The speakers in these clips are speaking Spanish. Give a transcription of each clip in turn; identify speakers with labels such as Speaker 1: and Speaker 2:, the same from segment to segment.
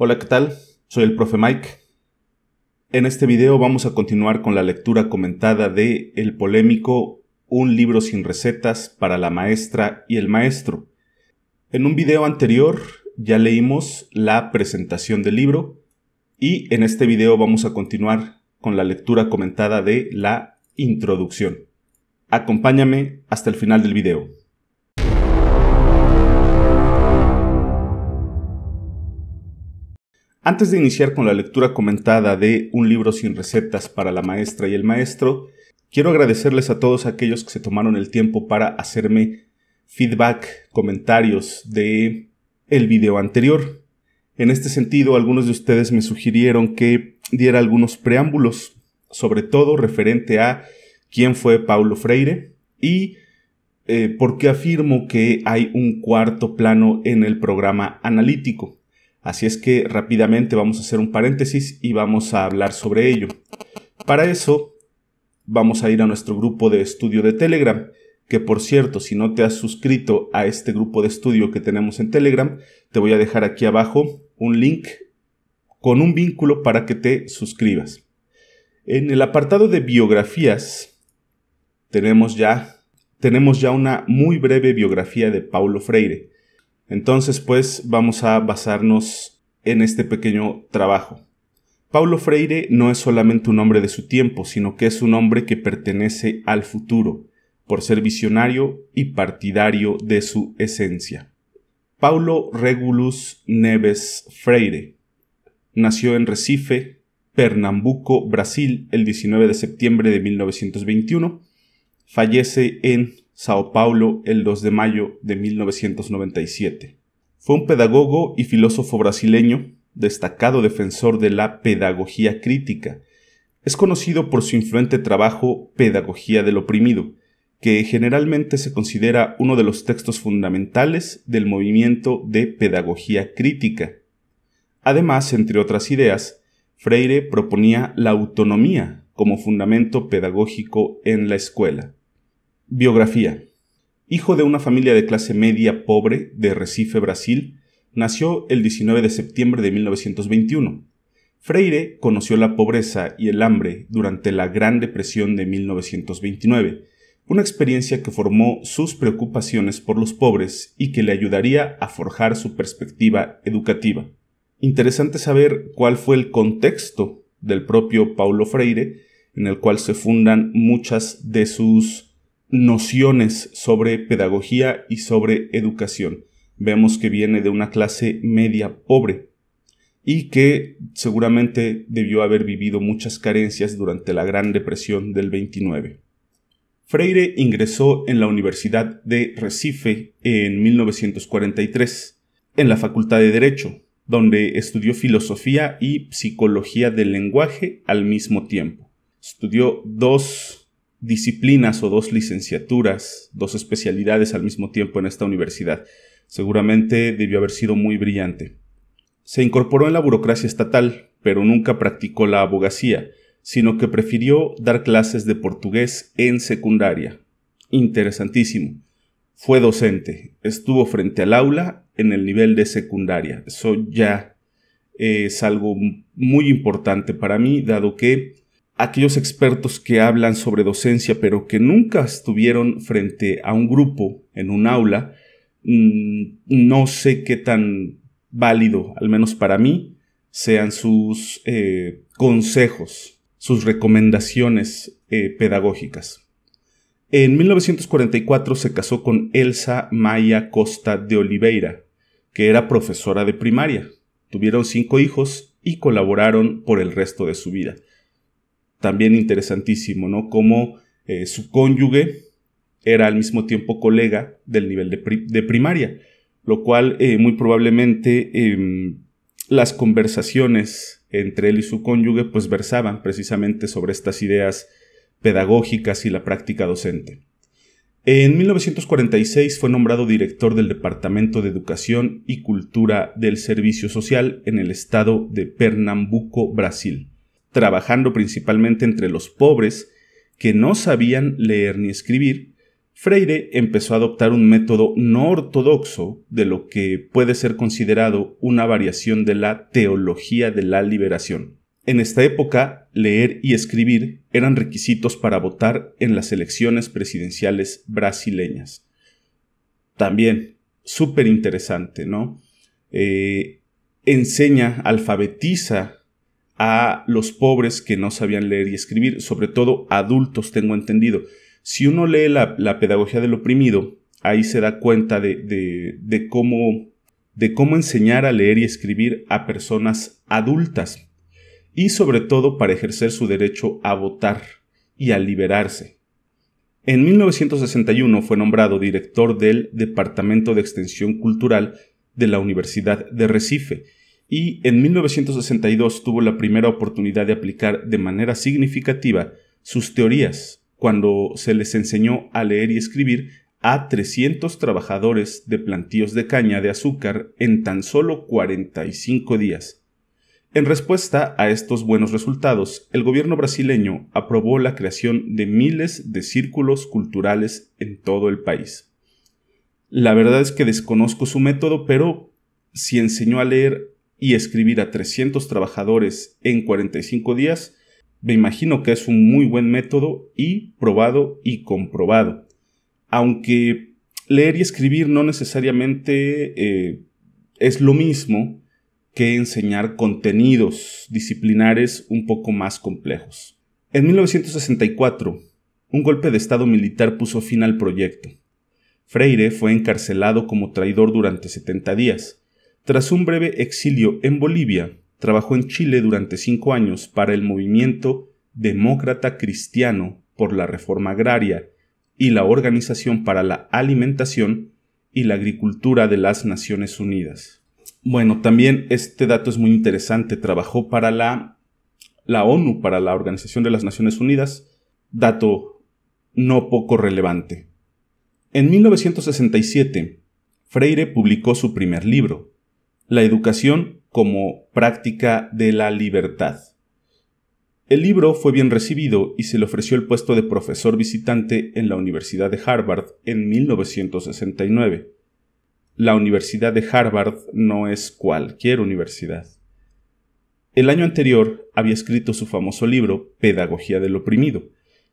Speaker 1: Hola, ¿qué tal? Soy el profe Mike. En este video vamos a continuar con la lectura comentada de El polémico Un libro sin recetas para la maestra y el maestro. En un video anterior ya leímos la presentación del libro y en este video vamos a continuar con la lectura comentada de la introducción. Acompáñame hasta el final del video. Antes de iniciar con la lectura comentada de Un libro sin recetas para la maestra y el maestro, quiero agradecerles a todos aquellos que se tomaron el tiempo para hacerme feedback, comentarios de el video anterior. En este sentido, algunos de ustedes me sugirieron que diera algunos preámbulos, sobre todo referente a quién fue Paulo Freire y eh, por qué afirmo que hay un cuarto plano en el programa analítico. Así es que rápidamente vamos a hacer un paréntesis y vamos a hablar sobre ello. Para eso vamos a ir a nuestro grupo de estudio de Telegram, que por cierto, si no te has suscrito a este grupo de estudio que tenemos en Telegram, te voy a dejar aquí abajo un link con un vínculo para que te suscribas. En el apartado de biografías tenemos ya tenemos ya una muy breve biografía de Paulo Freire. Entonces, pues vamos a basarnos en este pequeño trabajo. Paulo Freire no es solamente un hombre de su tiempo, sino que es un hombre que pertenece al futuro, por ser visionario y partidario de su esencia. Paulo Regulus Neves Freire nació en Recife, Pernambuco, Brasil, el 19 de septiembre de 1921, fallece en Sao Paulo, el 2 de mayo de 1997. Fue un pedagogo y filósofo brasileño, destacado defensor de la pedagogía crítica. Es conocido por su influente trabajo Pedagogía del Oprimido, que generalmente se considera uno de los textos fundamentales del movimiento de pedagogía crítica. Además, entre otras ideas, Freire proponía la autonomía como fundamento pedagógico en la escuela. Biografía. Hijo de una familia de clase media pobre de Recife, Brasil, nació el 19 de septiembre de 1921. Freire conoció la pobreza y el hambre durante la Gran Depresión de 1929, una experiencia que formó sus preocupaciones por los pobres y que le ayudaría a forjar su perspectiva educativa. Interesante saber cuál fue el contexto del propio Paulo Freire en el cual se fundan muchas de sus nociones sobre pedagogía y sobre educación. Vemos que viene de una clase media pobre y que seguramente debió haber vivido muchas carencias durante la Gran Depresión del 29. Freire ingresó en la Universidad de Recife en 1943, en la Facultad de Derecho, donde estudió filosofía y psicología del lenguaje al mismo tiempo. Estudió dos disciplinas o dos licenciaturas, dos especialidades al mismo tiempo en esta universidad. Seguramente debió haber sido muy brillante. Se incorporó en la burocracia estatal, pero nunca practicó la abogacía, sino que prefirió dar clases de portugués en secundaria. Interesantísimo. Fue docente, estuvo frente al aula en el nivel de secundaria. Eso ya es algo muy importante para mí, dado que aquellos expertos que hablan sobre docencia pero que nunca estuvieron frente a un grupo en un aula, mm, no sé qué tan válido, al menos para mí, sean sus eh, consejos, sus recomendaciones eh, pedagógicas. En 1944 se casó con Elsa Maya Costa de Oliveira, que era profesora de primaria. Tuvieron cinco hijos y colaboraron por el resto de su vida también interesantísimo, ¿no? Como eh, su cónyuge era al mismo tiempo colega del nivel de, primaria, lo cual eh, muy probablemente em, las conversaciones entre él y su cónyuge pues versaban precisamente sobre estas ideas pedagógicas y la práctica docente. En 1946 fue nombrado director del Departamento de Educación y Cultura del Servicio Social en el estado de Pernambuco, Brasil trabajando principalmente entre los pobres que no sabían leer ni escribir, Freire empezó a adoptar un método no ortodoxo de lo que puede ser considerado una variación de la teología de la liberación. En esta época, leer y escribir eran requisitos para votar en las elecciones presidenciales brasileñas. También, súper interesante, ¿no? Eh, enseña, alfabetiza a los pobres que no sabían leer y escribir, sobre todo adultos, tengo entendido. Si uno lee la, pedagogía del oprimido, ahí se da cuenta de, cómo, de cómo enseñar a leer y escribir a personas adultas, y sobre todo para ejercer su derecho a votar y a liberarse. En 1961 fue nombrado director del Departamento de Extensión Cultural de la Universidad de Recife, y en 1962 tuvo la primera oportunidad de aplicar de manera significativa sus teorías cuando se les enseñó a leer y escribir a 300 trabajadores de plantíos de caña de azúcar en tan solo 45 días. En respuesta a estos buenos resultados, el gobierno brasileño aprobó la creación de miles de círculos culturales en todo el país. La verdad es que desconozco su método, pero si enseñó a leer y escribir a 300 trabajadores en 45 días, me imagino que es un muy buen método y probado y comprobado. Aunque leer y escribir no necesariamente eh, es lo mismo que enseñar contenidos disciplinares un poco más complejos. En 1964, un golpe de Estado militar puso fin al proyecto. Freire fue encarcelado como traidor durante 70 días, tras un breve exilio en Bolivia, trabajó en Chile durante cinco años para el movimiento demócrata cristiano por la reforma agraria y la Organización para la Alimentación y la Agricultura de las Naciones Unidas. Bueno, también este dato es muy interesante. Trabajó para la, la ONU, para la Organización de las Naciones Unidas, dato no poco relevante. En 1967, Freire publicó su primer libro, la educación como práctica de la libertad. El libro fue bien recibido y se le ofreció el puesto de profesor visitante en la Universidad de Harvard en 1969. La Universidad de Harvard no es cualquier universidad. El año anterior había escrito su famoso libro Pedagogía del Oprimido,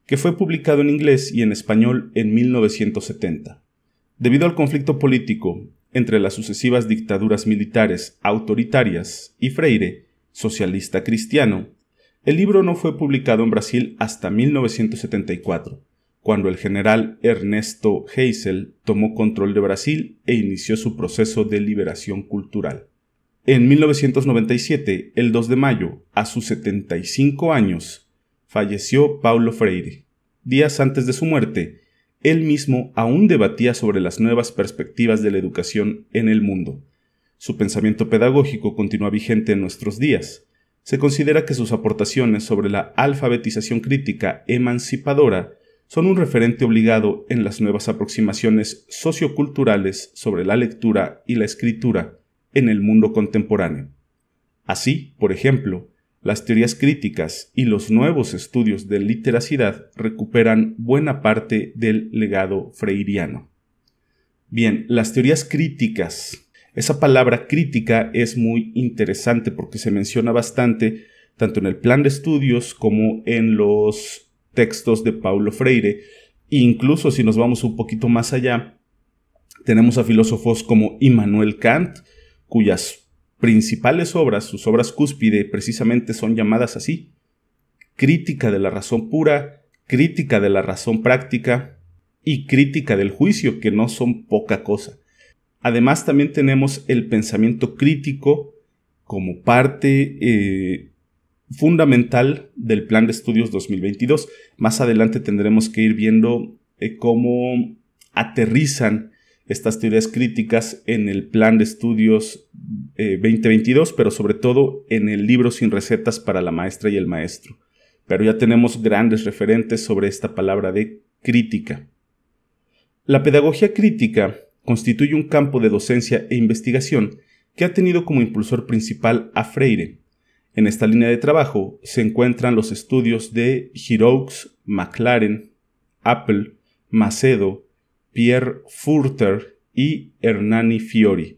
Speaker 1: que fue publicado en inglés y en español en 1970. Debido al conflicto político entre las sucesivas dictaduras militares autoritarias y Freire, socialista cristiano, el libro no fue publicado en Brasil hasta 1974, cuando el general Ernesto Geisel tomó control de Brasil e inició su proceso de liberación cultural. En 1997, el 2 de mayo, a sus 75 años, falleció Paulo Freire. Días antes de su muerte, él mismo aún debatía sobre las nuevas perspectivas de la educación en el mundo. Su pensamiento pedagógico continúa vigente en nuestros días. Se considera que sus aportaciones sobre la alfabetización crítica emancipadora son un referente obligado en las nuevas aproximaciones socioculturales sobre la lectura y la escritura en el mundo contemporáneo. Así, por ejemplo, las teorías críticas y los nuevos estudios de literacidad recuperan buena parte del legado freiriano. Bien, las teorías críticas. Esa palabra crítica es muy interesante porque se menciona bastante tanto en el plan de estudios como en los textos de Paulo Freire. E incluso si nos vamos un poquito más allá, tenemos a filósofos como Immanuel Kant, cuyas principales obras, sus obras cúspide, precisamente son llamadas así. Crítica de la razón pura, crítica de la razón práctica y crítica del juicio, que no son poca cosa. Además también tenemos el pensamiento crítico como parte eh, fundamental del Plan de Estudios 2022. Más adelante tendremos que ir viendo eh, cómo aterrizan estas teorías críticas en el plan de estudios 2022, eh, pero sobre todo en el libro sin recetas para la maestra y el maestro. Pero ya tenemos grandes referentes sobre esta palabra de crítica. La pedagogía crítica constituye un campo de docencia e investigación que ha tenido como impulsor principal a Freire. En esta línea de trabajo se encuentran los estudios de Giroux, McLaren, Apple, Macedo, Pierre Furter y Hernani Fiori.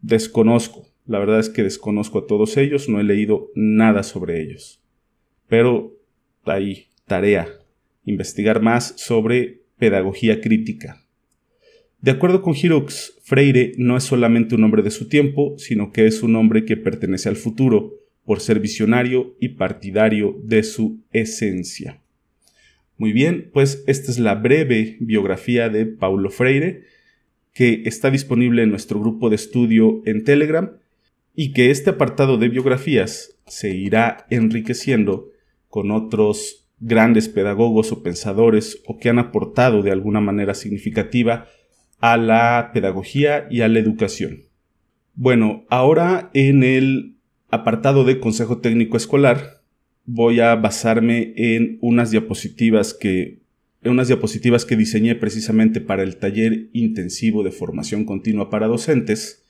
Speaker 1: Desconozco, la verdad es que desconozco a todos ellos, no he leído nada sobre ellos. Pero ahí, tarea, investigar más sobre pedagogía crítica. De acuerdo con Hirox, Freire no es solamente un hombre de su tiempo, sino que es un hombre que pertenece al futuro, por ser visionario y partidario de su esencia. Muy bien, pues esta es la breve biografía de Paulo Freire, que está disponible en nuestro grupo de estudio en Telegram, y que este apartado de biografías se irá enriqueciendo con otros grandes pedagogos o pensadores o que han aportado de alguna manera significativa a la pedagogía y a la educación. Bueno, ahora en el apartado de Consejo Técnico Escolar voy a basarme en unas diapositivas que unas diapositivas que diseñé precisamente para el taller intensivo de formación continua para docentes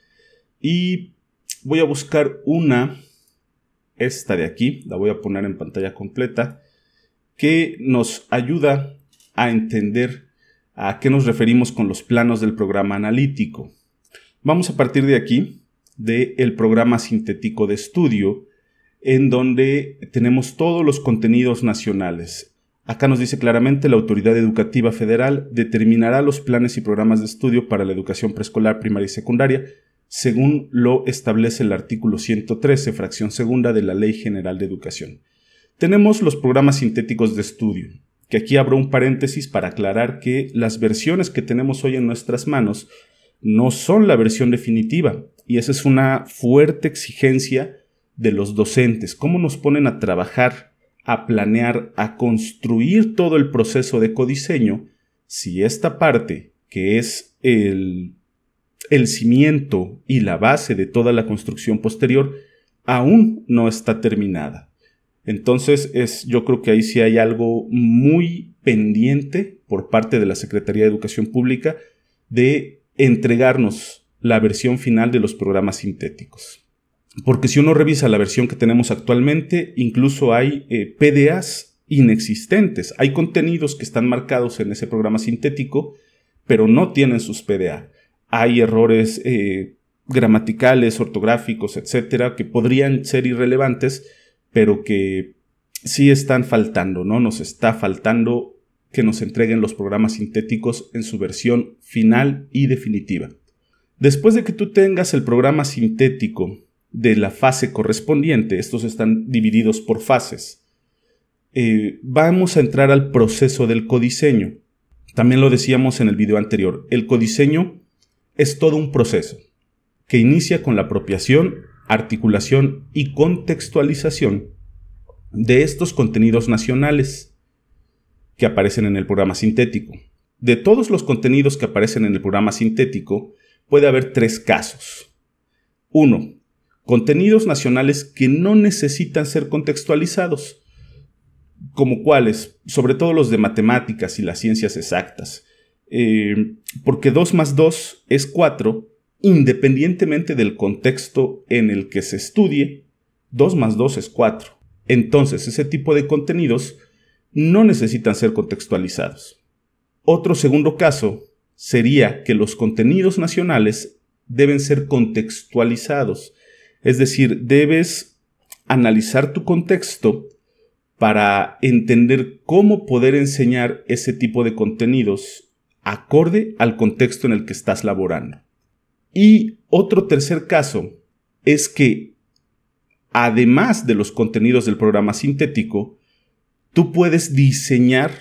Speaker 1: y voy a buscar una esta de aquí, la voy a poner en pantalla completa, que nos ayuda a entender a qué nos referimos con los planos del programa analítico. Vamos a partir de aquí, del el programa sintético de estudio, en donde tenemos todos los contenidos nacionales. Acá nos dice claramente la Autoridad Educativa Federal determinará los planes y programas de estudio para la educación preescolar, primaria y secundaria, según lo establece el artículo 113, fracción segunda de la Ley General de Educación. Tenemos los programas sintéticos de estudio, que aquí abro un paréntesis para aclarar que las versiones que tenemos hoy en nuestras manos no son la versión definitiva, y esa es una fuerte exigencia de los docentes, cómo nos ponen a trabajar, a planear, a construir todo el proceso de codiseño, si esta parte, que es el, el cimiento y la base de toda la construcción posterior, aún no está terminada. Entonces, es, yo creo que ahí sí hay algo muy pendiente por parte de la Secretaría de Educación Pública de entregarnos la versión final de los programas sintéticos porque si uno revisa la versión que tenemos actualmente, incluso hay eh, PDAs inexistentes. Hay contenidos que están marcados en ese programa sintético, pero no tienen sus PDA. Hay errores eh, gramaticales, ortográficos, etcétera, que podrían ser irrelevantes, pero que sí están faltando, ¿no? Nos está faltando que nos entreguen los programas sintéticos en su versión final y definitiva. Después de que tú tengas el programa sintético de la fase correspondiente, estos están divididos por fases, eh, vamos a entrar al proceso del codiseño. También lo decíamos en el video anterior, el codiseño es todo un proceso que inicia con la apropiación, articulación y contextualización de estos contenidos nacionales que aparecen en el programa sintético. De todos los contenidos que aparecen en el programa sintético, puede haber tres casos. Uno, contenidos nacionales que no necesitan ser contextualizados, como cuáles, sobre todo los de matemáticas y las ciencias exactas, eh, porque 2 más 2 es 4, independientemente del contexto en el que se estudie, 2 más 2 es 4. Entonces, ese tipo de contenidos no necesitan ser contextualizados. Otro segundo caso sería que los contenidos nacionales deben ser contextualizados es decir, debes analizar tu contexto para entender cómo poder enseñar ese tipo de contenidos acorde al contexto en el que estás laborando. Y otro tercer caso es que, además de los contenidos del programa sintético, tú puedes diseñar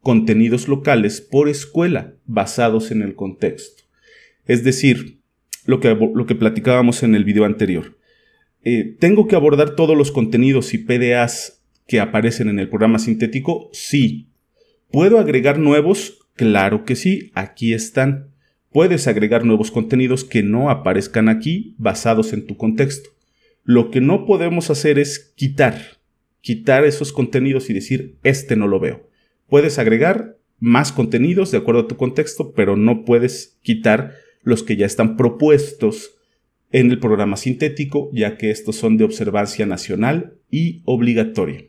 Speaker 1: contenidos locales por escuela basados en el contexto. Es decir, lo que, lo que platicábamos en el video anterior. Eh, ¿Tengo que abordar todos los contenidos y PDAs que aparecen en el programa sintético? Sí. ¿Puedo agregar nuevos? Claro que sí, aquí están. Puedes agregar nuevos contenidos que no aparezcan aquí basados en tu contexto. Lo que no podemos hacer es quitar, quitar esos contenidos y decir, este no lo veo. Puedes agregar más contenidos de acuerdo a tu contexto, pero no puedes quitar los que ya están propuestos en el programa sintético, ya que estos son de observancia nacional y obligatoria.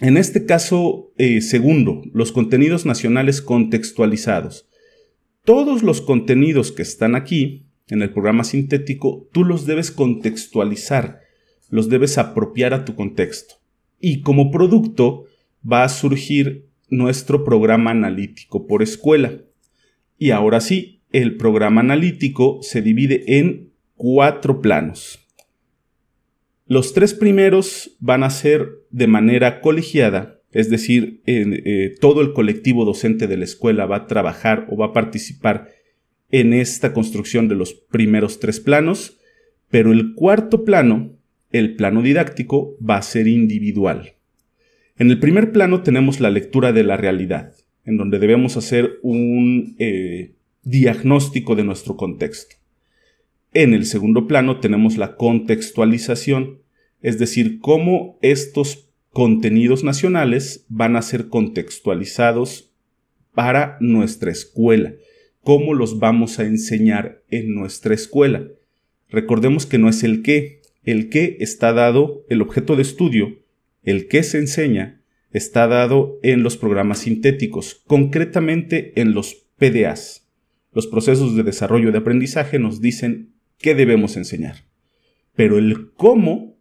Speaker 1: En este caso, eh, segundo, los contenidos nacionales contextualizados. Todos los contenidos que están aquí, en el programa sintético, tú los debes contextualizar, los debes apropiar a tu contexto. Y como producto va a surgir nuestro programa analítico por escuela. Y ahora sí, el programa analítico se divide en cuatro planos. Los tres primeros van a ser de manera colegiada, es decir, eh, todo el colectivo docente de la escuela va a trabajar o va a participar en esta construcción de los primeros tres planos, pero el cuarto plano, el plano didáctico, va a ser individual. En el primer plano tenemos la lectura de la realidad, en donde debemos hacer un eh, diagnóstico de nuestro contexto. En el segundo plano tenemos la contextualización, es decir, cómo estos contenidos nacionales van a ser contextualizados para nuestra escuela, cómo los vamos a enseñar en nuestra escuela. Recordemos que no es el qué, el qué está dado, el objeto de estudio, el qué se enseña, está dado en los programas sintéticos, concretamente en los PDAs. Los procesos de desarrollo de aprendizaje nos dicen qué debemos enseñar. Pero el cómo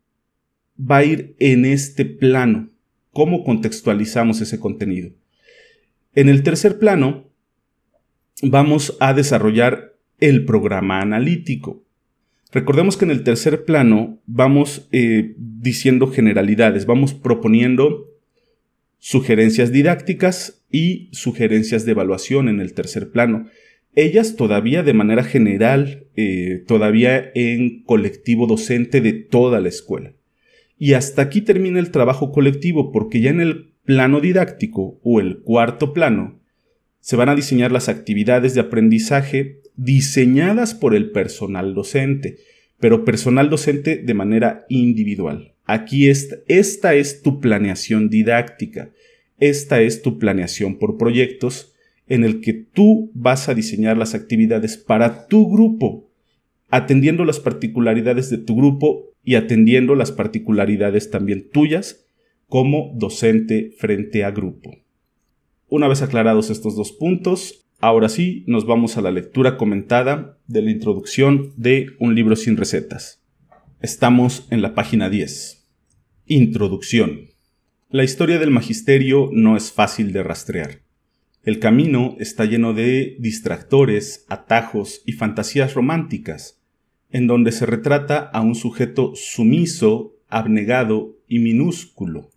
Speaker 1: va a ir en este plano, cómo contextualizamos ese contenido. En el tercer plano, vamos a desarrollar el programa analítico. Recordemos que en el tercer plano vamos eh, diciendo generalidades, vamos proponiendo sugerencias didácticas y sugerencias de evaluación en el tercer plano ellas todavía de manera general, eh, todavía en colectivo docente de toda la escuela. Y hasta aquí termina el trabajo colectivo porque ya en el plano didáctico o el cuarto plano se van a diseñar las actividades de aprendizaje diseñadas por el personal docente, pero personal docente de manera individual. Aquí esta es tu planeación didáctica, esta es tu planeación por proyectos, en el que tú vas a diseñar las actividades para tu grupo, atendiendo las particularidades de tu grupo y atendiendo las particularidades también tuyas como docente frente a grupo. Una vez aclarados estos dos puntos, ahora sí nos vamos a la lectura comentada de la introducción de Un libro sin recetas. Estamos en la página 10. Introducción. La historia del magisterio no es fácil de rastrear. El camino está lleno de distractores, atajos y fantasías románticas, en donde se retrata a un sujeto sumiso, abnegado y minúsculo.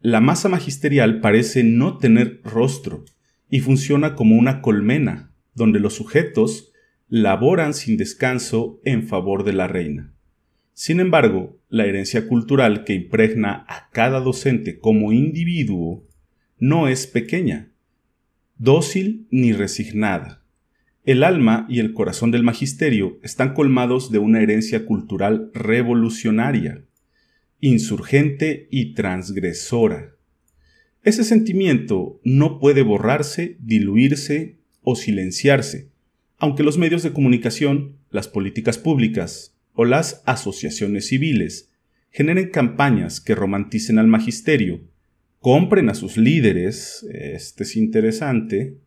Speaker 1: La masa magisterial parece no tener rostro y funciona como una colmena, donde los sujetos laboran sin descanso en favor de la reina. Sin embargo, la herencia cultural que impregna a cada docente como individuo no es pequeña, dócil ni resignada. El alma y el corazón del magisterio están colmados de una herencia cultural revolucionaria, insurgente y transgresora. Ese sentimiento no puede borrarse, diluirse o silenciarse, aunque los medios de comunicación, las políticas públicas o las asociaciones civiles generen campañas que romanticen al magisterio compren a sus líderes. Este es interesante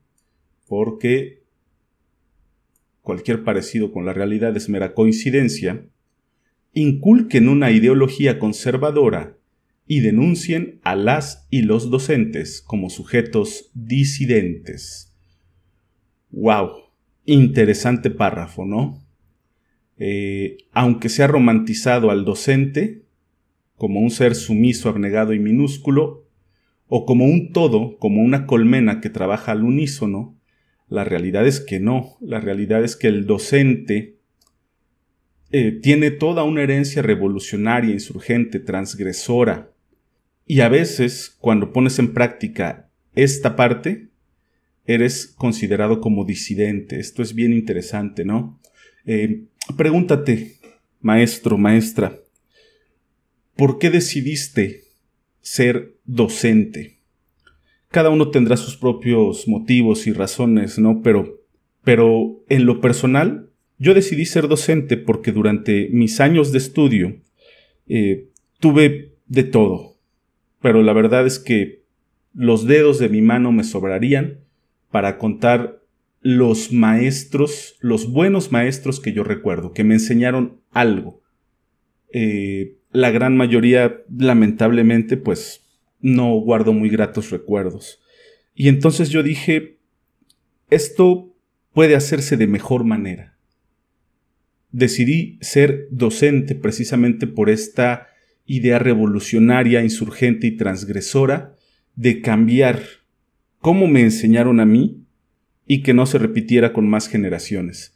Speaker 1: porque cualquier parecido con la realidad es mera coincidencia. Inculquen una ideología conservadora y denuncien a las y los docentes como sujetos disidentes. ¡Wow! Interesante párrafo, ¿no? Eh, aunque se ha romantizado al docente como un ser sumiso, abnegado y minúsculo, o como un todo, como una colmena que trabaja al unísono, la realidad es que no, la realidad es que el docente eh, tiene toda una herencia revolucionaria, insurgente, transgresora, y a veces cuando pones en práctica esta parte, eres considerado como disidente. Esto es bien interesante, ¿no? Eh, pregúntate, maestro, maestra, ¿por qué decidiste ser docente. Cada uno tendrá sus propios motivos y razones, ¿no? Pero, pero en lo personal, yo decidí ser docente porque durante mis años de estudio eh, tuve de todo. Pero la verdad es que los dedos de mi mano me sobrarían para contar los maestros, los buenos maestros que yo recuerdo, que me enseñaron algo. Eh, la gran mayoría, lamentablemente, pues no guardo muy gratos recuerdos. Y entonces yo dije, esto puede hacerse de mejor manera. Decidí ser docente precisamente por esta idea revolucionaria, insurgente y transgresora de cambiar cómo me enseñaron a mí y que no se repitiera con más generaciones,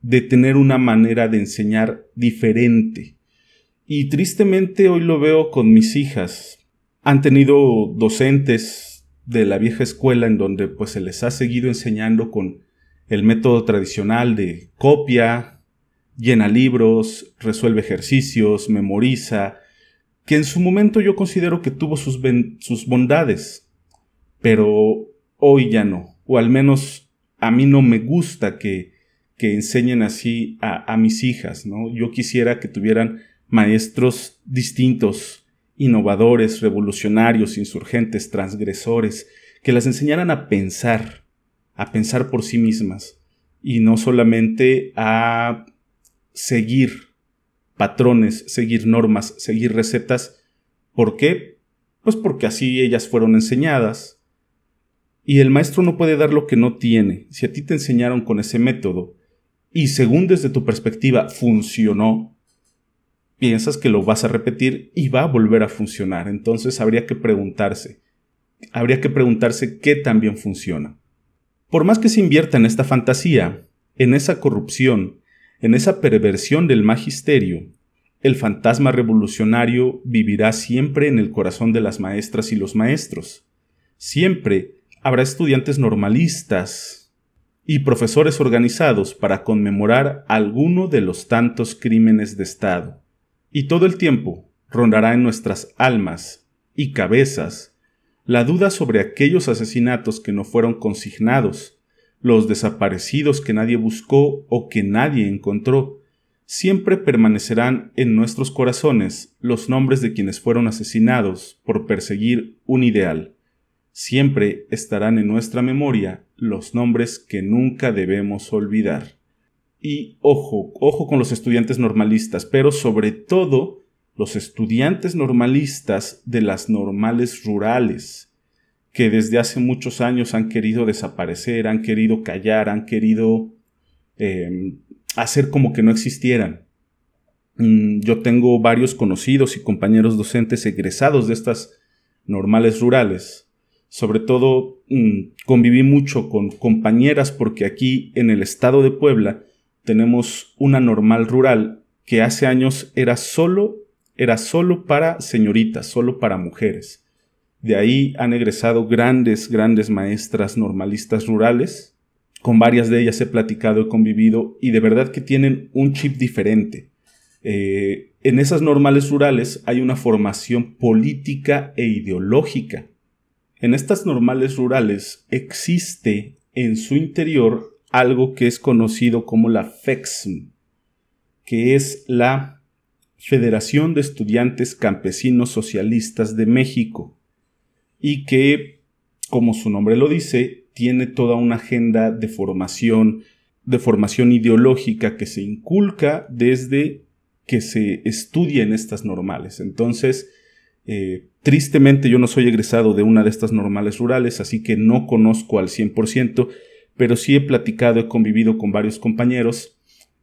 Speaker 1: de tener una manera de enseñar diferente. Y tristemente hoy lo veo con mis hijas, han tenido docentes de la vieja escuela en donde pues se les ha seguido enseñando con el método tradicional de copia, llena libros, resuelve ejercicios, memoriza, que en su momento yo considero que tuvo sus, bondades, pero hoy ya no, o al menos a mí no me gusta que, que enseñen así a, a mis hijas, ¿no? Yo quisiera que tuvieran maestros distintos innovadores, revolucionarios, insurgentes, transgresores, que las enseñaran a pensar, a pensar por sí mismas y no solamente a seguir patrones, seguir normas, seguir recetas. ¿Por qué? Pues porque así ellas fueron enseñadas. Y el maestro no puede dar lo que no tiene. Si a ti te enseñaron con ese método y según desde tu perspectiva funcionó, piensas que lo vas a repetir y va a volver a funcionar. Entonces habría que preguntarse, habría que preguntarse qué también funciona. Por más que se invierta en esta fantasía, en esa corrupción, en esa perversión del magisterio, el fantasma revolucionario vivirá siempre en el corazón de las maestras y los maestros. Siempre habrá estudiantes normalistas y profesores organizados para conmemorar alguno de los tantos crímenes de Estado. Y todo el tiempo rondará en nuestras almas y cabezas la duda sobre aquellos asesinatos que no fueron consignados, los desaparecidos que nadie buscó o que nadie encontró, siempre permanecerán en nuestros corazones los nombres de quienes fueron asesinados por perseguir un ideal. Siempre estarán en nuestra memoria los nombres que nunca debemos olvidar. Y ojo, ojo con los estudiantes normalistas, pero sobre todo los estudiantes normalistas de las normales rurales, que desde hace muchos años han querido desaparecer, han querido callar, han querido em, hacer como que no existieran. Mm, yo tengo varios conocidos y compañeros docentes egresados de estas normales rurales. Sobre todo mm, conviví mucho con compañeras porque aquí en el estado de Puebla tenemos una normal rural que hace años era solo, era solo para señoritas, solo para mujeres. De ahí han egresado grandes, grandes maestras normalistas rurales. Con varias de ellas he platicado, he convivido y de verdad que tienen un chip diferente. Eh, en esas normales rurales hay una formación política e ideológica. En estas normales rurales existe en su interior algo que es conocido como la FEXM, que es la Federación de Estudiantes Campesinos Socialistas de México, y que, como su nombre lo dice, tiene toda una agenda de formación, de formación ideológica que se inculca desde que se estudien estas normales. Entonces, eh, tristemente yo no soy egresado de una de estas normales rurales, así que no conozco al 100% pero sí he platicado, he convivido con varios compañeros.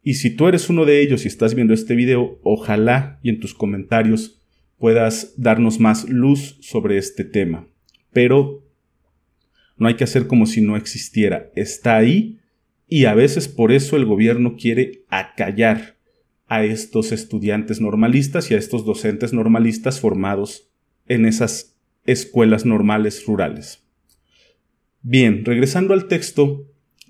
Speaker 1: Y si tú eres uno de ellos y estás viendo este video, ojalá y en tus comentarios puedas darnos más luz sobre este tema. Pero no hay que hacer como si no existiera. Está ahí y a veces por eso el gobierno quiere acallar a estos estudiantes normalistas y a estos docentes normalistas formados en esas escuelas normales rurales. Bien, regresando al texto,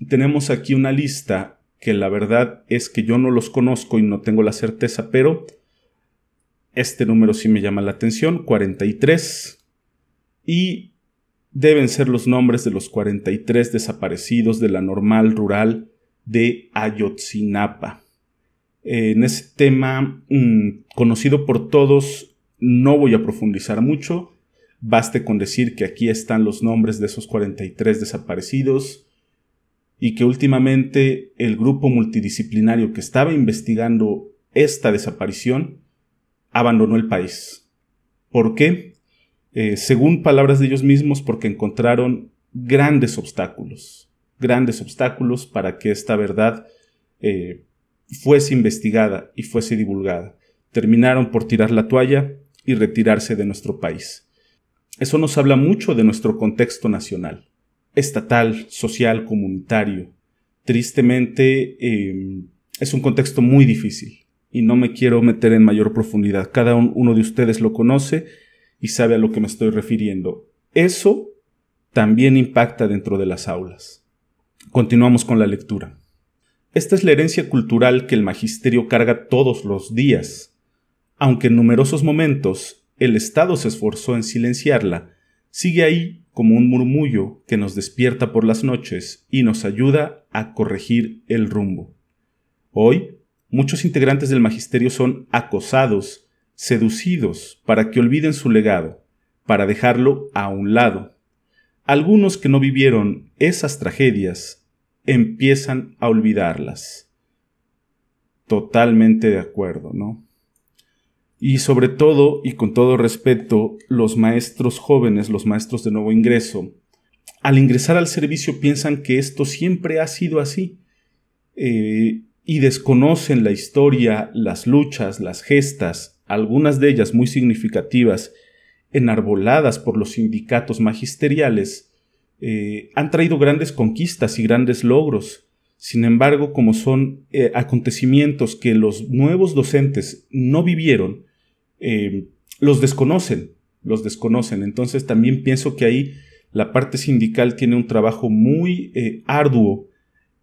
Speaker 1: tenemos aquí una lista que la verdad es que yo no los conozco y no tengo la certeza, pero este número sí me llama la atención, 43, y deben ser los nombres de los 43 desaparecidos de la normal rural de Ayotzinapa. En ese tema mm, conocido por todos, no voy a profundizar mucho, Baste con decir que aquí están los nombres de esos 43 desaparecidos y que últimamente el grupo multidisciplinario que estaba investigando esta desaparición abandonó el país. ¿Por qué? Eh, según palabras de ellos mismos, porque encontraron grandes obstáculos, grandes obstáculos para que esta verdad eh, fuese investigada y fuese divulgada. Terminaron por tirar la toalla y retirarse de nuestro país. Eso nos habla mucho de nuestro contexto nacional, estatal, social, comunitario. Tristemente, em, es un contexto muy difícil y no me quiero meter en mayor profundidad. Cada uno de ustedes lo conoce y sabe a lo que me estoy refiriendo. Eso también impacta dentro de las aulas. Continuamos con la lectura. Esta es la herencia cultural que el magisterio carga todos los días, aunque en numerosos momentos el Estado se esforzó en silenciarla, sigue ahí como un murmullo que nos despierta por las noches y nos ayuda a corregir el rumbo. Hoy, muchos integrantes del magisterio son acosados, seducidos para que olviden su legado, para dejarlo a un lado. Algunos que no vivieron esas tragedias empiezan a olvidarlas. Totalmente de acuerdo, ¿no? y sobre todo y con todo respeto los maestros jóvenes, los maestros de nuevo ingreso, al ingresar al servicio piensan que esto siempre ha sido así eh, y desconocen la historia, las luchas, las gestas, algunas de ellas muy significativas, enarboladas por los sindicatos magisteriales, eh, han traído grandes conquistas y grandes logros. Sin embargo, como son eh, acontecimientos que los nuevos docentes no vivieron, Em, los desconocen, los desconocen. Entonces también pienso que ahí la parte sindical tiene un trabajo muy eh, arduo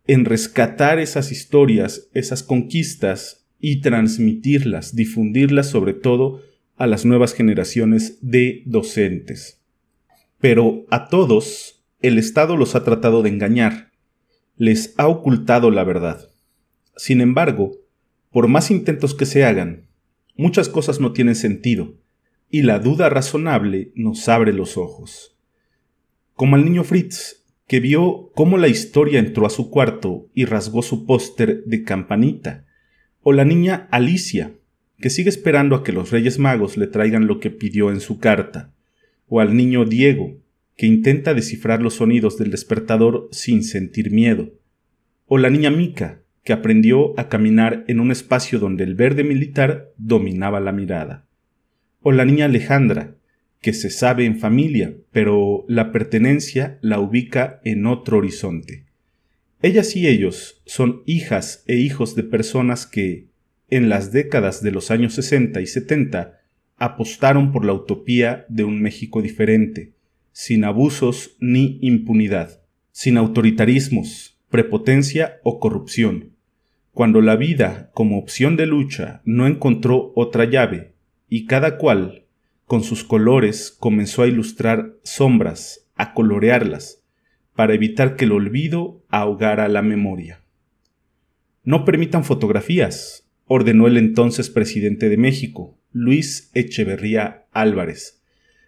Speaker 1: en rescatar esas historias, esas conquistas y transmitirlas, difundirlas sobre todo a las nuevas generaciones de docentes. Pero a todos el Estado los ha tratado de engañar, les ha ocultado la verdad. Sin embargo, por más intentos que se hagan, muchas cosas no tienen sentido, y la duda razonable nos abre los ojos. Como al niño Fritz, que vio cómo la historia entró a su cuarto y rasgó su póster de campanita, o la niña Alicia, que sigue esperando a que los Reyes Magos le traigan lo que pidió en su carta, o al niño Diego, que intenta descifrar los sonidos del despertador sin sentir miedo, o la niña Mica, que aprendió a caminar en un espacio donde el verde militar dominaba la mirada. O la niña Alejandra, que se sabe en familia, pero la pertenencia la ubica en otro horizonte. Ellas y ellos son hijas e hijos de personas que, en las décadas de los años 60 y 70, apostaron por la utopía de un México diferente, sin abusos ni impunidad, sin autoritarismos, prepotencia o corrupción, cuando la vida como opción de lucha no encontró otra llave, y cada cual, con sus colores, comenzó a ilustrar sombras, a colorearlas, para evitar que el olvido ahogara la memoria. No permitan fotografías, ordenó el entonces presidente de México, Luis Echeverría Álvarez.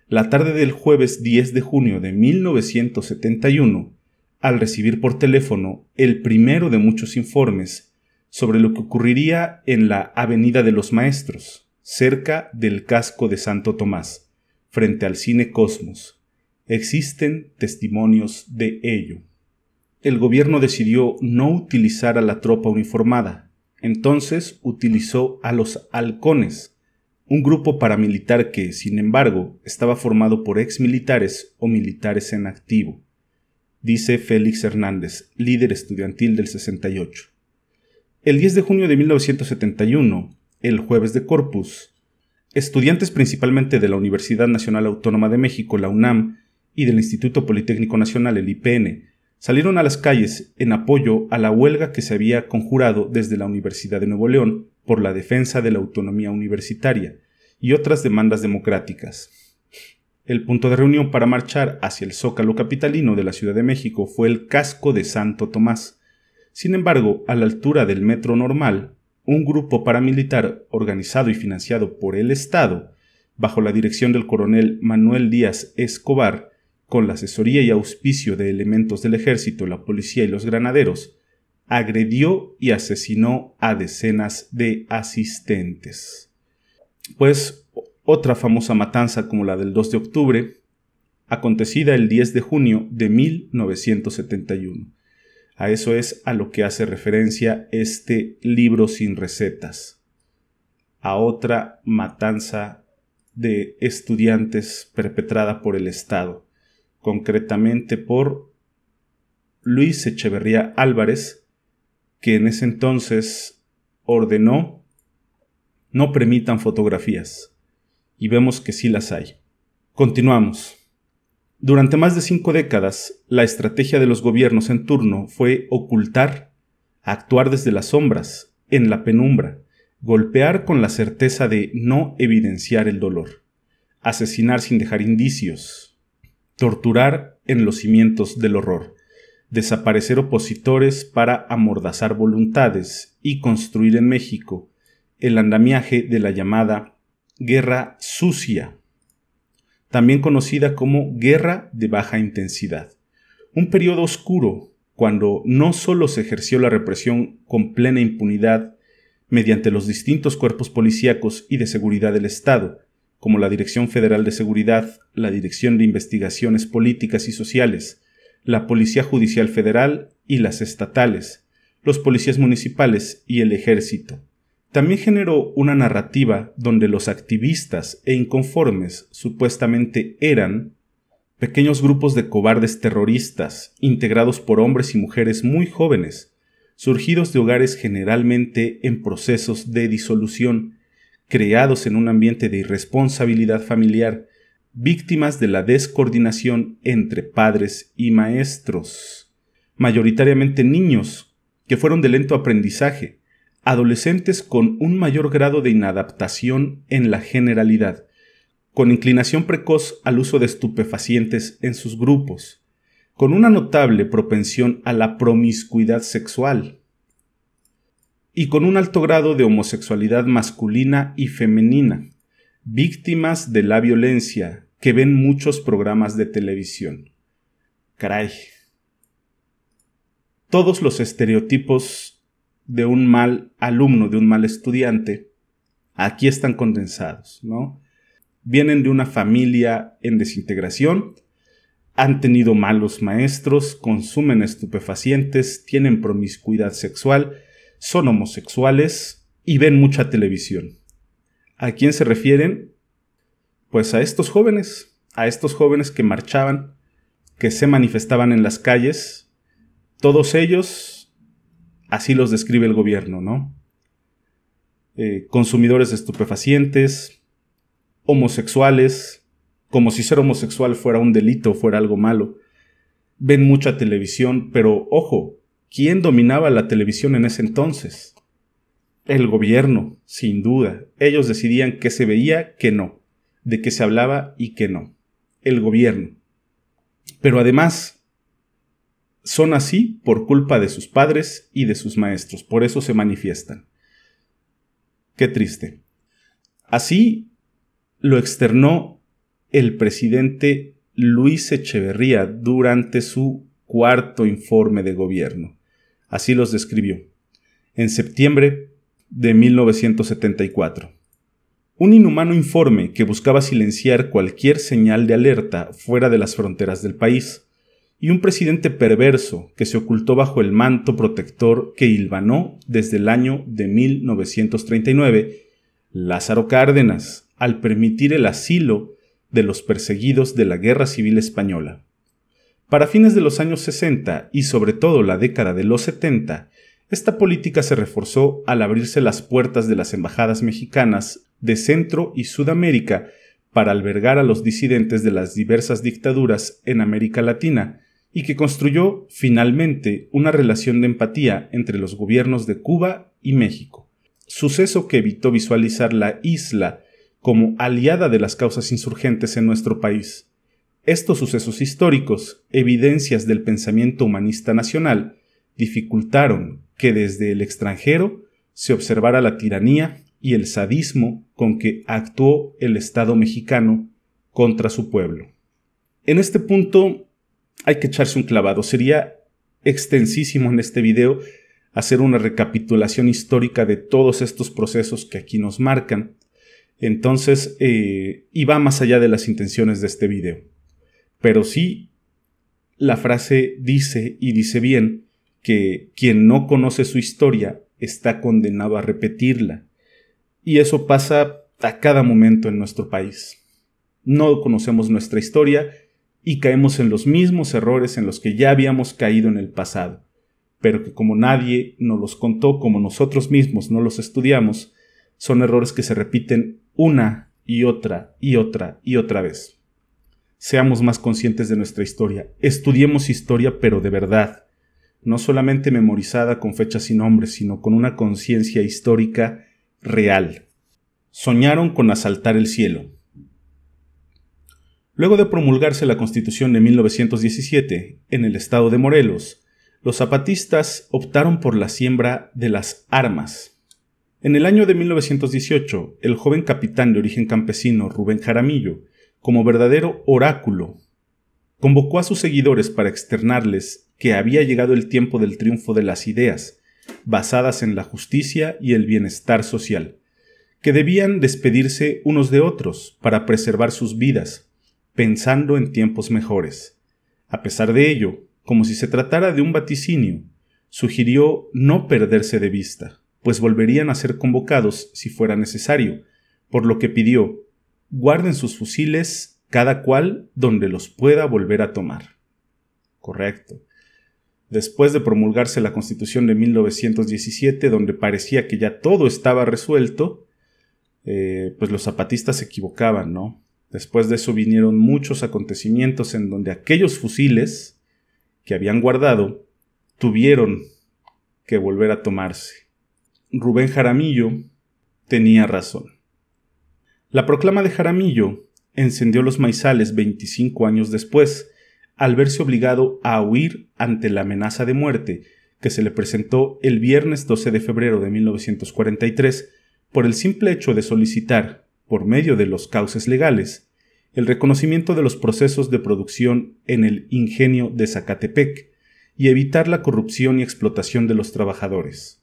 Speaker 1: La tarde del jueves 10 de junio de 1971, al recibir por teléfono el primero de muchos informes sobre lo que ocurriría en la Avenida de los Maestros, cerca del casco de Santo Tomás, frente al Cine Cosmos. Existen testimonios de ello. El gobierno decidió no utilizar a la tropa uniformada, entonces utilizó a los halcones, un grupo paramilitar que, sin embargo, estaba formado por exmilitares o militares en activo, dice Félix Hernández, líder estudiantil del 68. El 10 de junio de 1971, el jueves de Corpus, estudiantes principalmente de la Universidad Nacional Autónoma de México, la UNAM, y del Instituto Politécnico Nacional, el IPN, salieron a las calles en apoyo a la huelga que se había conjurado desde la Universidad de Nuevo León por la defensa de la autonomía universitaria y otras demandas democráticas. El punto de reunión para marchar hacia el zócalo capitalino de la Ciudad de México fue el casco de Santo Tomás, sin embargo, a la altura del metro normal, un grupo paramilitar organizado y financiado por el Estado, bajo la dirección del coronel Manuel Díaz Escobar, con la asesoría y auspicio de elementos del ejército, la policía y los granaderos, agredió y asesinó a decenas de asistentes. Pues otra famosa matanza como la del 2 de octubre, acontecida el 10 de junio de 1971, a eso es a lo que hace referencia este libro sin recetas, a otra matanza de estudiantes perpetrada por el Estado, concretamente por Luis Echeverría Álvarez, que en ese entonces ordenó no permitan fotografías, y vemos que sí las hay. Continuamos. Durante más de cinco décadas, la estrategia de los gobiernos en turno fue ocultar, actuar desde las sombras, en la penumbra, golpear con la certeza de no evidenciar el dolor, asesinar sin dejar indicios, torturar en los cimientos del horror, desaparecer opositores para amordazar voluntades y construir en México el andamiaje de la llamada guerra sucia también conocida como guerra de baja intensidad. Un periodo oscuro, cuando no solo se ejerció la represión con plena impunidad mediante los distintos cuerpos policíacos y de seguridad del Estado, como la Dirección Federal de Seguridad, la Dirección de Investigaciones Políticas y Sociales, la Policía Judicial Federal y las estatales, los policías municipales y el ejército, también generó una narrativa donde los activistas e inconformes supuestamente eran pequeños grupos de cobardes terroristas, integrados por hombres y mujeres muy jóvenes, surgidos de hogares generalmente en procesos de disolución, creados en un ambiente de irresponsabilidad familiar, víctimas de la descoordinación entre padres y maestros, mayoritariamente niños, que fueron de lento aprendizaje, adolescentes con un mayor grado de inadaptación en la generalidad, con inclinación precoz al uso de estupefacientes en sus grupos, con una notable propensión a la promiscuidad sexual y con un alto grado de homosexualidad masculina y femenina, víctimas de la violencia que ven muchos programas de televisión. Caray. Todos los estereotipos de un mal alumno, de un mal estudiante, aquí están condensados, ¿no? Vienen de una familia en desintegración, han tenido malos maestros, consumen estupefacientes, tienen promiscuidad sexual, son homosexuales y ven mucha televisión. ¿A quién se refieren? Pues a estos jóvenes, a estos jóvenes que marchaban, que se manifestaban en las calles, todos ellos Así los describe el gobierno, ¿no? Eh, consumidores estupefacientes, homosexuales, como si ser homosexual fuera un delito, fuera algo malo. Ven mucha televisión, pero ojo, ¿quién dominaba la televisión en ese entonces? El gobierno, sin duda. Ellos decidían qué se veía, qué no, de qué se hablaba y qué no. El gobierno. Pero además, son así por culpa de sus padres y de sus maestros, por eso se manifiestan. Qué triste. Así lo externó el presidente Luis Echeverría durante su cuarto informe de gobierno. Así los describió. En septiembre de 1974. Un inhumano informe que buscaba silenciar cualquier señal de alerta fuera de las fronteras del país y un presidente perverso que se ocultó bajo el manto protector que hilvanó desde el año de 1939, Lázaro Cárdenas, al permitir el asilo de los perseguidos de la Guerra Civil Española. Para fines de los años 60 y sobre todo la década de los 70, esta política se reforzó al abrirse las puertas de las embajadas mexicanas de Centro y Sudamérica para albergar a los disidentes de las diversas dictaduras en América Latina, y que construyó finalmente una relación de empatía entre los gobiernos de Cuba y México, suceso que evitó visualizar la isla como aliada de las causas insurgentes en nuestro país. Estos sucesos históricos, evidencias del pensamiento humanista nacional, dificultaron que desde el extranjero se observara la tiranía y el sadismo con que actuó el Estado mexicano contra su pueblo. En este punto hay que echarse un clavado. Sería extensísimo en este video hacer una recapitulación histórica de todos estos procesos que aquí nos marcan. Entonces, eh, y va más allá de las intenciones de este video. Pero sí, la frase dice y dice bien que quien no conoce su historia está condenado a repetirla. Y eso pasa a cada momento en nuestro país. No conocemos nuestra historia y caemos en los mismos errores en los que ya habíamos caído en el pasado, pero que como nadie nos los contó, como nosotros mismos no los estudiamos, son errores que se repiten una y otra y otra y otra vez. Seamos más conscientes de nuestra historia, estudiemos historia pero de verdad, no solamente memorizada con fechas y nombres, sino con una conciencia histórica real. Soñaron con asaltar el cielo. Luego de promulgarse la Constitución de 1917 en el estado de Morelos, los zapatistas optaron por la siembra de las armas. En el año de 1918, el joven capitán de origen campesino Rubén Jaramillo, como verdadero oráculo, convocó a sus seguidores para externarles que había llegado el tiempo del triunfo de las ideas, basadas en la justicia y el bienestar social, que debían despedirse unos de otros para preservar sus vidas, pensando en tiempos mejores. A pesar de ello, como si se tratara de un vaticinio, sugirió no perderse de vista, pues volverían a ser convocados si fuera necesario, por lo que pidió guarden sus fusiles cada cual donde los pueda volver a tomar. Correcto. Después de promulgarse la Constitución de 1917, donde parecía que ya todo estaba resuelto, eh, pues los zapatistas se equivocaban, ¿no? Después de eso vinieron muchos acontecimientos en donde aquellos fusiles que habían guardado tuvieron que volver a tomarse. Rubén Jaramillo tenía razón. La proclama de Jaramillo encendió los maizales 25 años después, al verse obligado a huir ante la amenaza de muerte que se le presentó el viernes 12 de febrero de 1943 por el simple hecho de solicitar por medio de los cauces legales, el reconocimiento de los procesos de producción en el ingenio de Zacatepec y evitar la corrupción y explotación de los trabajadores.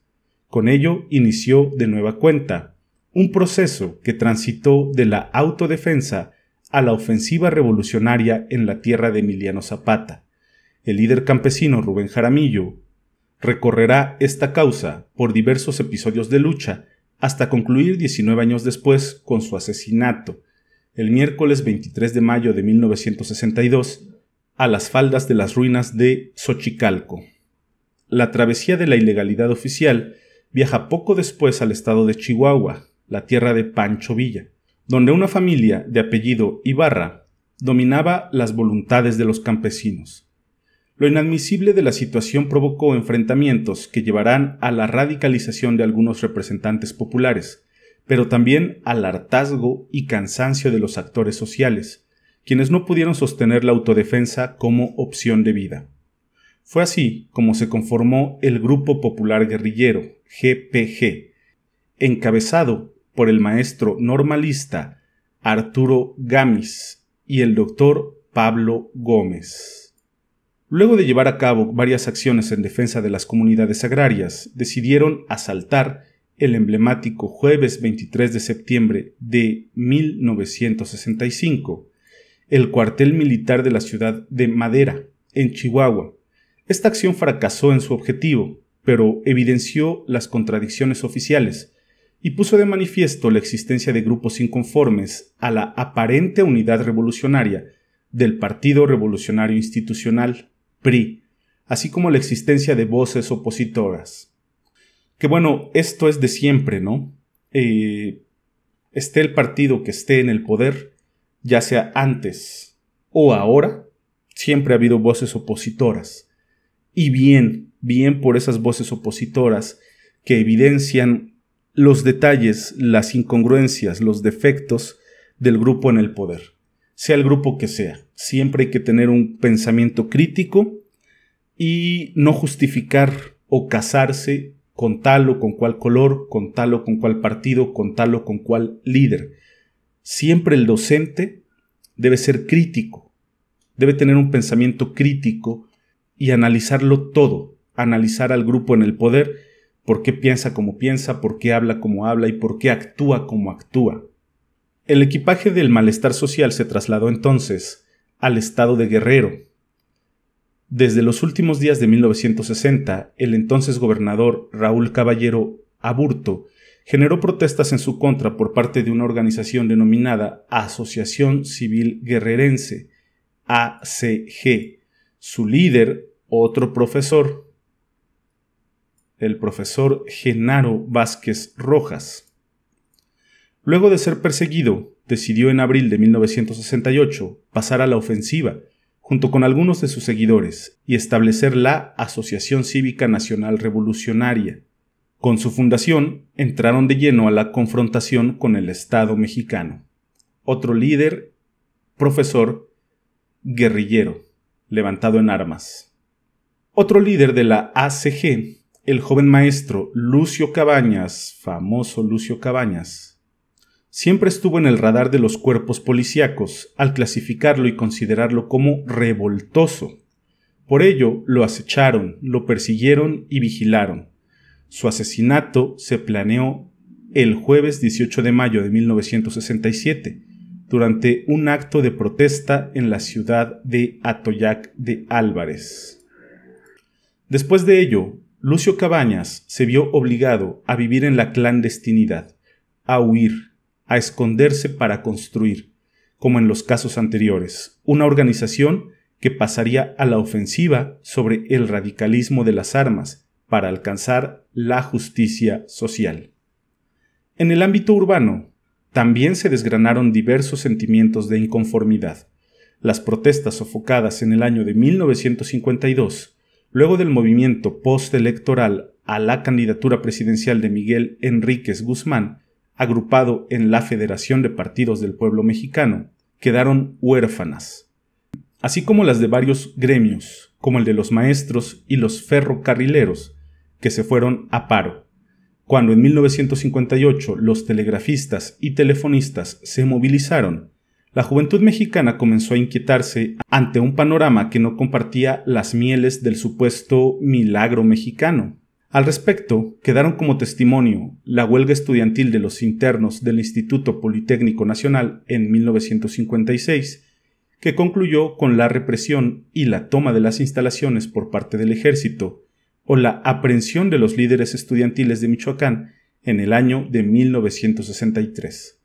Speaker 1: Con ello inició de nueva cuenta un proceso que transitó de la autodefensa a la ofensiva revolucionaria en la tierra de Emiliano Zapata. El líder campesino Rubén Jaramillo recorrerá esta causa por diversos episodios de lucha hasta concluir 19 años después con su asesinato, el miércoles 23 de mayo de 1962, a las faldas de las ruinas de Xochicalco. La travesía de la ilegalidad oficial viaja poco después al estado de Chihuahua, la tierra de Pancho Villa, donde una familia de apellido Ibarra dominaba las voluntades de los campesinos. Lo inadmisible de la situación provocó enfrentamientos que llevarán a la radicalización de algunos representantes populares, pero también al hartazgo y cansancio de los actores sociales, quienes no pudieron sostener la autodefensa como opción de vida. Fue así como se conformó el Grupo Popular Guerrillero, GPG, encabezado por el maestro normalista Arturo Gamis y el doctor Pablo Gómez. Luego de llevar a cabo varias acciones en defensa de las comunidades agrarias, decidieron asaltar el emblemático jueves 23 de septiembre de 1965, el cuartel militar de la ciudad de Madera, en Chihuahua. Esta acción fracasó en su objetivo, pero evidenció las contradicciones oficiales y puso de manifiesto la existencia de grupos inconformes a la aparente unidad revolucionaria del Partido Revolucionario Institucional así como la existencia de voces opositoras. Que bueno, esto es de siempre, ¿no? Eh, esté el partido que esté en el poder, ya sea antes o ahora, siempre ha habido voces opositoras. Y bien, bien por esas voces opositoras que evidencian los detalles, las incongruencias, los defectos del grupo en el poder, sea el grupo que sea. Siempre hay que tener un pensamiento crítico y no justificar o casarse con tal o con cual color, con tal o con cual partido, con tal o con cual líder. Siempre el docente debe ser crítico, debe tener un pensamiento crítico y analizarlo todo, analizar al grupo en el poder, por qué piensa como piensa, por qué habla como habla y por qué actúa como actúa. El equipaje del malestar social se trasladó entonces al estado de Guerrero. Desde los últimos días de 1960, el entonces gobernador Raúl Caballero Aburto generó protestas en su contra por parte de una organización denominada Asociación Civil Guerrerense, ACG. Su líder, otro profesor, el profesor Genaro Vázquez Rojas. Luego de ser perseguido, decidió en abril de 1968 pasar a la ofensiva, junto con algunos de sus seguidores, y establecer la Asociación Cívica Nacional Revolucionaria. Con su fundación, entraron de lleno a la confrontación con el Estado mexicano. Otro líder, profesor, guerrillero, levantado en armas. Otro líder de la ACG, el joven maestro Lucio Cabañas, famoso Lucio Cabañas, siempre estuvo en el radar de los cuerpos policíacos al clasificarlo y considerarlo como revoltoso. Por ello, lo acecharon, lo persiguieron y vigilaron. Su asesinato se planeó el jueves 18 de mayo de 1967, durante un acto de protesta en la ciudad de Atoyac de Álvarez. Después de ello, Lucio Cabañas se vio obligado a vivir en la clandestinidad, a huir a esconderse para construir, como en los casos anteriores, una organización que pasaría a la ofensiva sobre el radicalismo de las armas para alcanzar la justicia social. En el ámbito urbano, también se desgranaron diversos sentimientos de inconformidad. Las protestas sofocadas en el año de 1952, luego del movimiento postelectoral a la candidatura presidencial de Miguel Enríquez Guzmán, agrupado en la Federación de Partidos del Pueblo Mexicano, quedaron huérfanas, así como las de varios gremios, como el de los maestros y los ferrocarrileros, que se fueron a paro. Cuando en 1958 los telegrafistas y telefonistas se movilizaron, la juventud mexicana comenzó a inquietarse ante un panorama que no compartía las mieles del supuesto milagro mexicano. Al respecto, quedaron como testimonio la huelga estudiantil de los internos del Instituto Politécnico Nacional en 1956, que concluyó con la represión y la toma de las instalaciones por parte del ejército, o la aprehensión de los líderes estudiantiles de Michoacán en el año de 1963.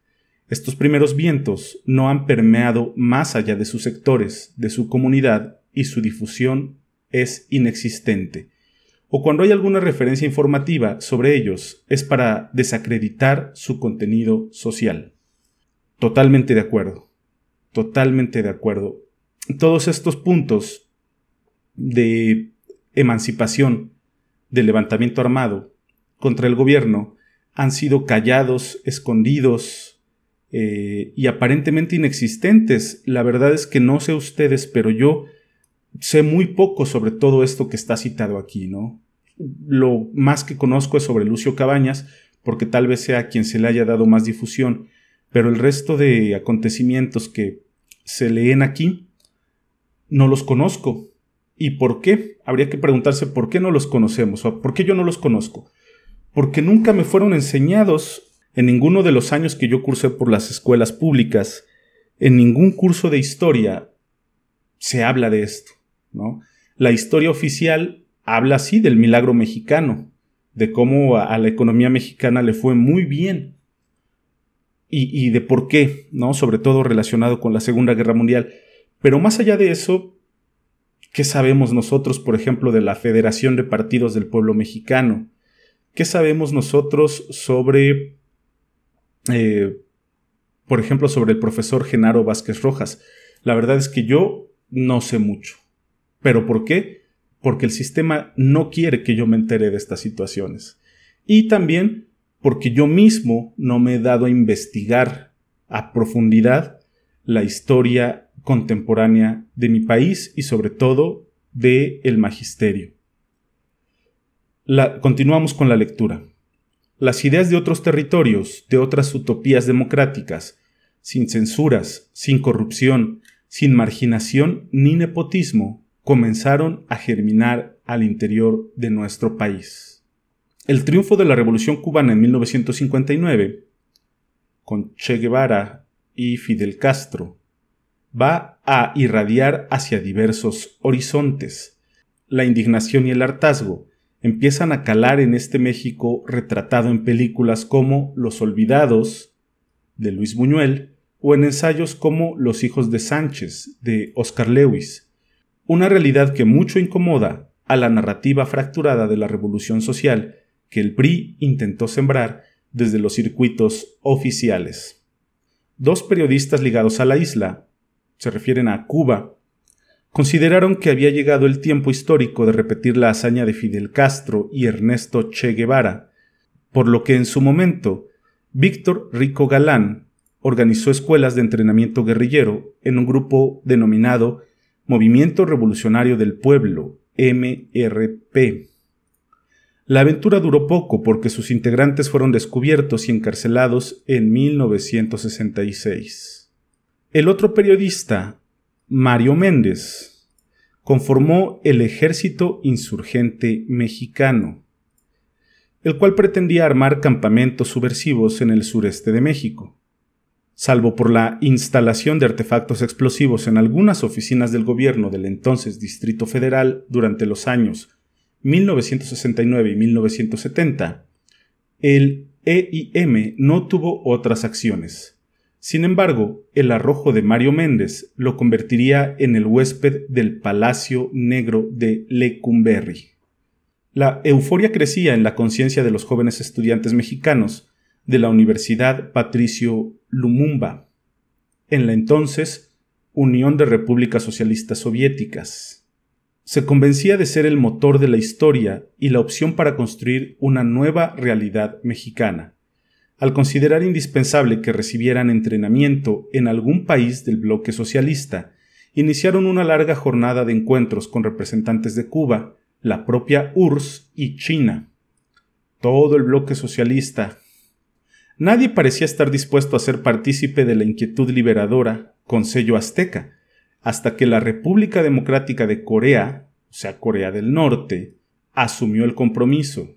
Speaker 1: Estos primeros vientos no han permeado más allá de sus sectores, de su comunidad, y su difusión es inexistente o cuando hay alguna referencia informativa sobre ellos, es para desacreditar su contenido social. Totalmente de acuerdo. Totalmente de acuerdo. Todos estos puntos de emancipación, de levantamiento armado contra el gobierno, han sido callados, escondidos eh, y aparentemente inexistentes. La verdad es que no sé ustedes, pero yo sé muy poco sobre todo esto que está citado aquí, ¿no? Lo más que conozco es sobre Lucio Cabañas, porque tal vez sea quien se le haya dado más difusión, pero el resto de acontecimientos que se leen aquí no los conozco. ¿Y por qué? Habría que preguntarse por qué no los conocemos o por qué yo no los conozco. Porque nunca me fueron enseñados en ninguno de los años que yo cursé por las escuelas públicas, en ningún curso de historia se habla de esto. La historia oficial habla así del milagro mexicano, de cómo a, la economía mexicana le fue muy bien y, de por qué, ¿no? Sobre todo relacionado con la Segunda Guerra Mundial. Pero más allá de eso, ¿qué sabemos nosotros, por ejemplo, de la Federación de Partidos del Pueblo Mexicano? ¿Qué sabemos nosotros sobre, eh, por ejemplo, sobre el profesor Genaro Vázquez Rojas? La verdad es que yo no sé mucho. ¿Pero por qué? Porque el sistema no quiere que yo me entere de estas situaciones. Y también porque yo mismo no me he dado a investigar a profundidad la historia contemporánea de mi país y sobre todo de el magisterio. continuamos con la lectura. Las ideas de otros territorios, de otras utopías democráticas, sin censuras, sin corrupción, sin marginación ni nepotismo, comenzaron a germinar al interior de nuestro país. El triunfo de la Revolución cubana en 1959, con Che Guevara y Fidel Castro, va a irradiar hacia diversos horizontes. La indignación y el hartazgo empiezan a calar en este México retratado en películas como Los Olvidados, de Luis Buñuel, o en ensayos como Los Hijos de Sánchez, de Oscar Lewis, una realidad que mucho incomoda a la narrativa fracturada de la revolución social que el PRI intentó sembrar desde los circuitos oficiales. Dos periodistas ligados a la isla, se refieren a Cuba, consideraron que había llegado el tiempo histórico de repetir la hazaña de Fidel Castro y Ernesto Che Guevara, por lo que en su momento Víctor Rico Galán organizó escuelas de entrenamiento guerrillero en un grupo denominado Movimiento Revolucionario del Pueblo, MRP. La aventura duró poco porque sus integrantes fueron descubiertos y encarcelados en 1966. El otro periodista, Mario Méndez, conformó el Ejército Insurgente Mexicano, el cual pretendía armar campamentos subversivos en el sureste de México salvo por la instalación de artefactos explosivos en algunas oficinas del gobierno del entonces Distrito Federal durante los años 1969 y 1970, el EIM no tuvo otras acciones. Sin embargo, el arrojo de Mario Méndez lo convertiría en el huésped del Palacio Negro de Lecumberri. La euforia crecía en la conciencia de los jóvenes estudiantes mexicanos de la Universidad Patricio Lumumba, en la entonces Unión de Repúblicas Socialistas Soviéticas. Se convencía de ser el motor de la historia y la opción para construir una nueva realidad mexicana, al considerar indispensable que recibieran entrenamiento en algún país del bloque socialista, iniciaron una larga jornada de encuentros con representantes de Cuba, la propia URSS y China. Todo el bloque socialista, Nadie parecía estar dispuesto a ser partícipe de la inquietud liberadora con sello azteca, hasta que la República Democrática de Corea, o sea, Corea del Norte, asumió el compromiso.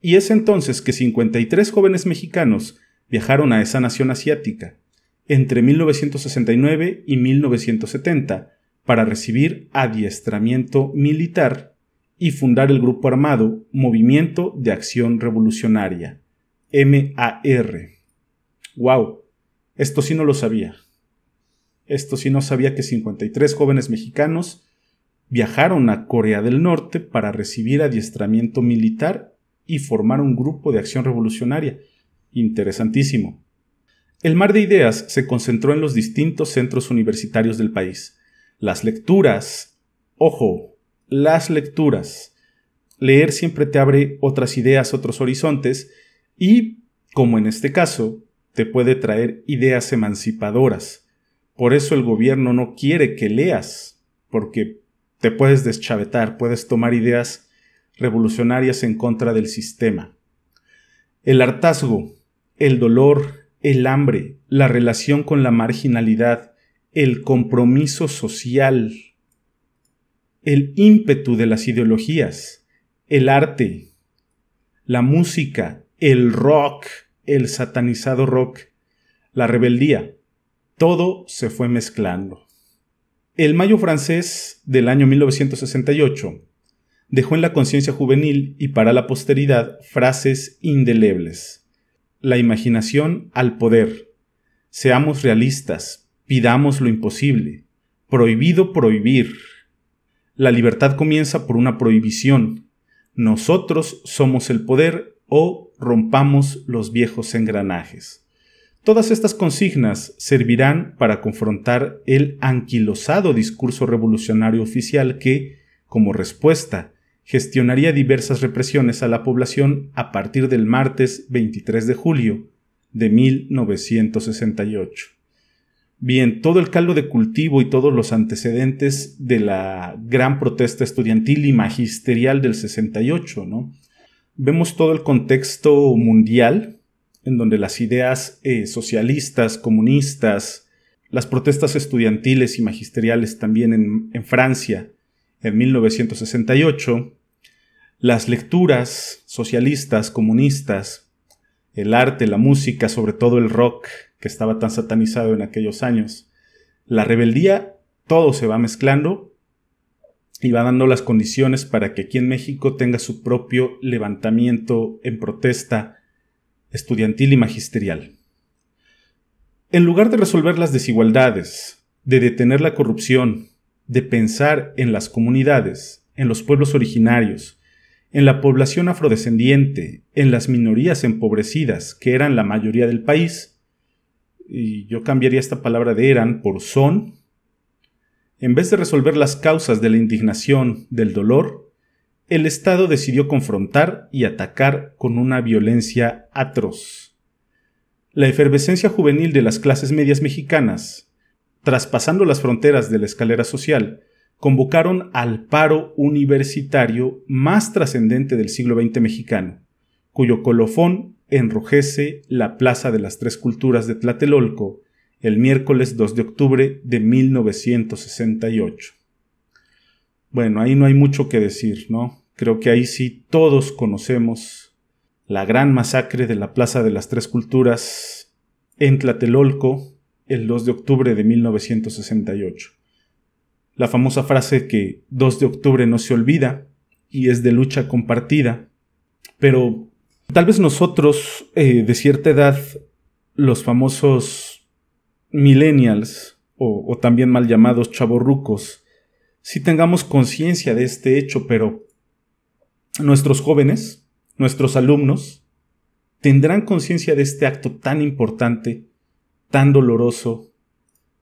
Speaker 1: Y es entonces que 53 jóvenes mexicanos viajaron a esa nación asiática, entre 1969 y 1970, para recibir adiestramiento militar y fundar el grupo armado Movimiento de Acción Revolucionaria. Mar. a wow Esto sí no lo sabía. Esto sí no sabía que 53 jóvenes mexicanos viajaron a Corea del Norte para recibir adiestramiento militar y formar un grupo de acción revolucionaria. Interesantísimo. El mar de ideas se concentró en los distintos centros universitarios del país. Las lecturas, ojo, las lecturas. Leer siempre te abre otras ideas, otros horizontes, y, como en este caso, te puede traer ideas emancipadoras. Por eso el gobierno no quiere que leas, porque te puedes deschavetar, puedes tomar ideas revolucionarias en contra del sistema. El hartazgo, el dolor, el hambre, la relación con la marginalidad, el compromiso social, el ímpetu de las ideologías, el arte, la música, el rock, el satanizado rock, la rebeldía. Todo se fue mezclando. El Mayo francés del año 1968 dejó en la conciencia juvenil y para la posteridad frases indelebles. La imaginación al poder. Seamos realistas, pidamos lo imposible. Prohibido prohibir. La libertad comienza por una prohibición. Nosotros somos el poder o rompamos los viejos engranajes. Todas estas consignas servirán para confrontar el anquilosado discurso revolucionario oficial que, como respuesta, gestionaría diversas represiones a la población a partir del martes 23 de julio de 1968. Bien, todo el caldo de cultivo y todos los antecedentes de la gran protesta estudiantil y magisterial del 68, ¿no? vemos todo el contexto mundial en donde las ideas eh, socialistas, comunistas, las protestas estudiantiles y magisteriales también en, en Francia en 1968, las lecturas socialistas, comunistas, el arte, la música, sobre todo el rock, que estaba tan satanizado en aquellos años, la rebeldía, todo se va mezclando y va dando las condiciones para que aquí en México tenga su propio levantamiento en protesta estudiantil y magisterial. En lugar de resolver las desigualdades, de detener la corrupción, de pensar en las comunidades, en los pueblos originarios, en la población afrodescendiente, en las minorías empobrecidas, que eran la mayoría del país, y yo cambiaría esta palabra de eran por son, en vez de resolver las causas de la indignación, del dolor, el Estado decidió confrontar y atacar con una violencia atroz. La efervescencia juvenil de las clases medias mexicanas, traspasando las fronteras de la escalera social, convocaron al paro universitario más trascendente del siglo XX mexicano, cuyo colofón enrojece la Plaza de las Tres Culturas de Tlatelolco el miércoles 2 de octubre de 1968. Bueno, ahí no hay mucho que decir, ¿no? Creo que ahí sí todos conocemos la gran masacre de la Plaza de las Tres Culturas en Tlatelolco el 2 de octubre de 1968. La famosa frase que 2 de octubre no se olvida y es de lucha compartida, pero tal vez nosotros eh, de cierta edad, los famosos millennials o, también mal llamados chaborrucos, si tengamos conciencia de este hecho, pero nuestros jóvenes, nuestros alumnos, tendrán conciencia de este acto tan importante, tan doloroso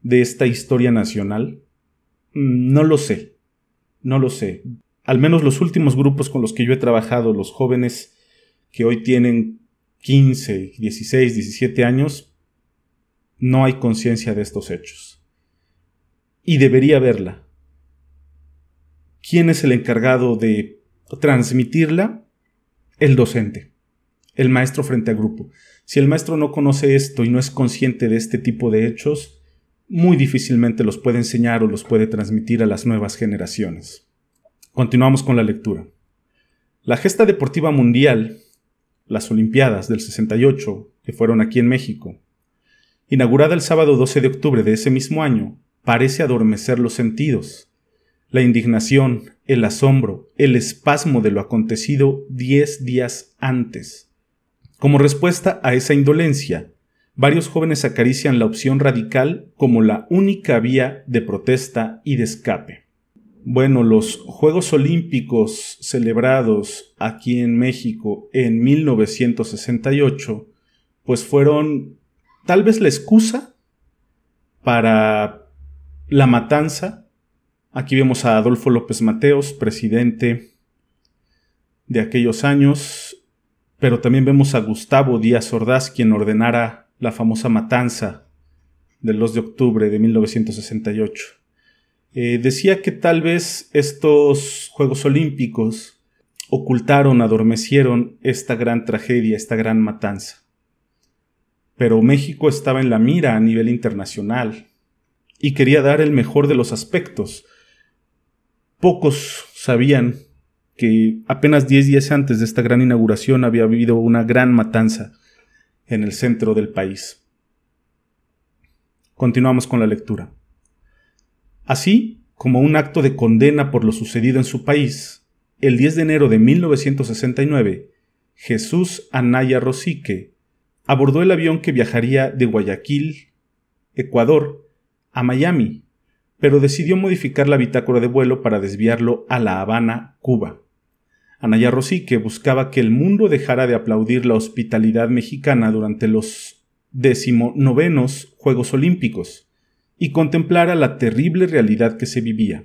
Speaker 1: de esta historia nacional? Mm, no lo sé, no lo sé. Al menos los últimos grupos con los que yo he trabajado, los jóvenes que hoy tienen 15, 16, 17 años, no hay conciencia de estos hechos. Y debería haberla. ¿Quién es el encargado de transmitirla? El docente, el maestro frente a grupo. Si el maestro no conoce esto y no es consciente de este tipo de hechos, muy difícilmente los puede enseñar o los puede transmitir a las nuevas generaciones. Continuamos con la lectura. La gesta deportiva mundial, las Olimpiadas del 68, que fueron aquí en México, inaugurada el sábado 12 de octubre de ese mismo año, parece adormecer los sentidos. La indignación, el asombro, el espasmo de lo acontecido diez días antes. Como respuesta a esa indolencia, varios jóvenes acarician la opción radical como la única vía de protesta y de escape. Bueno, los Juegos Olímpicos celebrados aquí en México en 1968, pues fueron tal vez la excusa para la matanza. Aquí vemos a Adolfo López Mateos, presidente de aquellos años, pero también vemos a Gustavo Díaz Ordaz, quien ordenara la famosa matanza del 2 de octubre de 1968. Eh, decía que tal vez estos Juegos Olímpicos ocultaron, adormecieron esta gran tragedia, esta gran matanza pero México estaba en la mira a nivel internacional y quería dar el mejor de los aspectos. Pocos sabían que apenas 10 días antes de esta gran inauguración había habido una gran matanza en el centro del país. Continuamos con la lectura. Así como un acto de condena por lo sucedido en su país, el 10 de enero de 1969, Jesús Anaya Rosique, abordó el avión que viajaría de Guayaquil, Ecuador, a Miami, pero decidió modificar la bitácora de vuelo para desviarlo a La Habana, Cuba. Anaya Rosique buscaba que el mundo dejara de aplaudir la hospitalidad mexicana durante los decimonovenos Juegos Olímpicos y contemplara la terrible realidad que se vivía.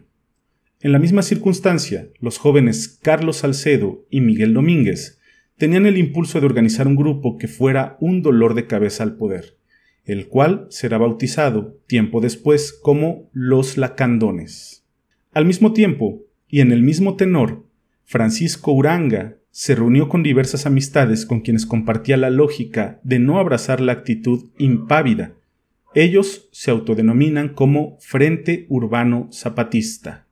Speaker 1: En la misma circunstancia, los jóvenes Carlos Salcedo y Miguel Domínguez tenían el impulso de organizar un grupo que fuera un dolor de cabeza al poder, el cual será bautizado tiempo después como los Lacandones. Al mismo tiempo, y en el mismo tenor, Francisco Uranga se reunió con diversas amistades con quienes compartía la lógica de no abrazar la actitud impávida. Ellos se autodenominan como Frente Urbano Zapatista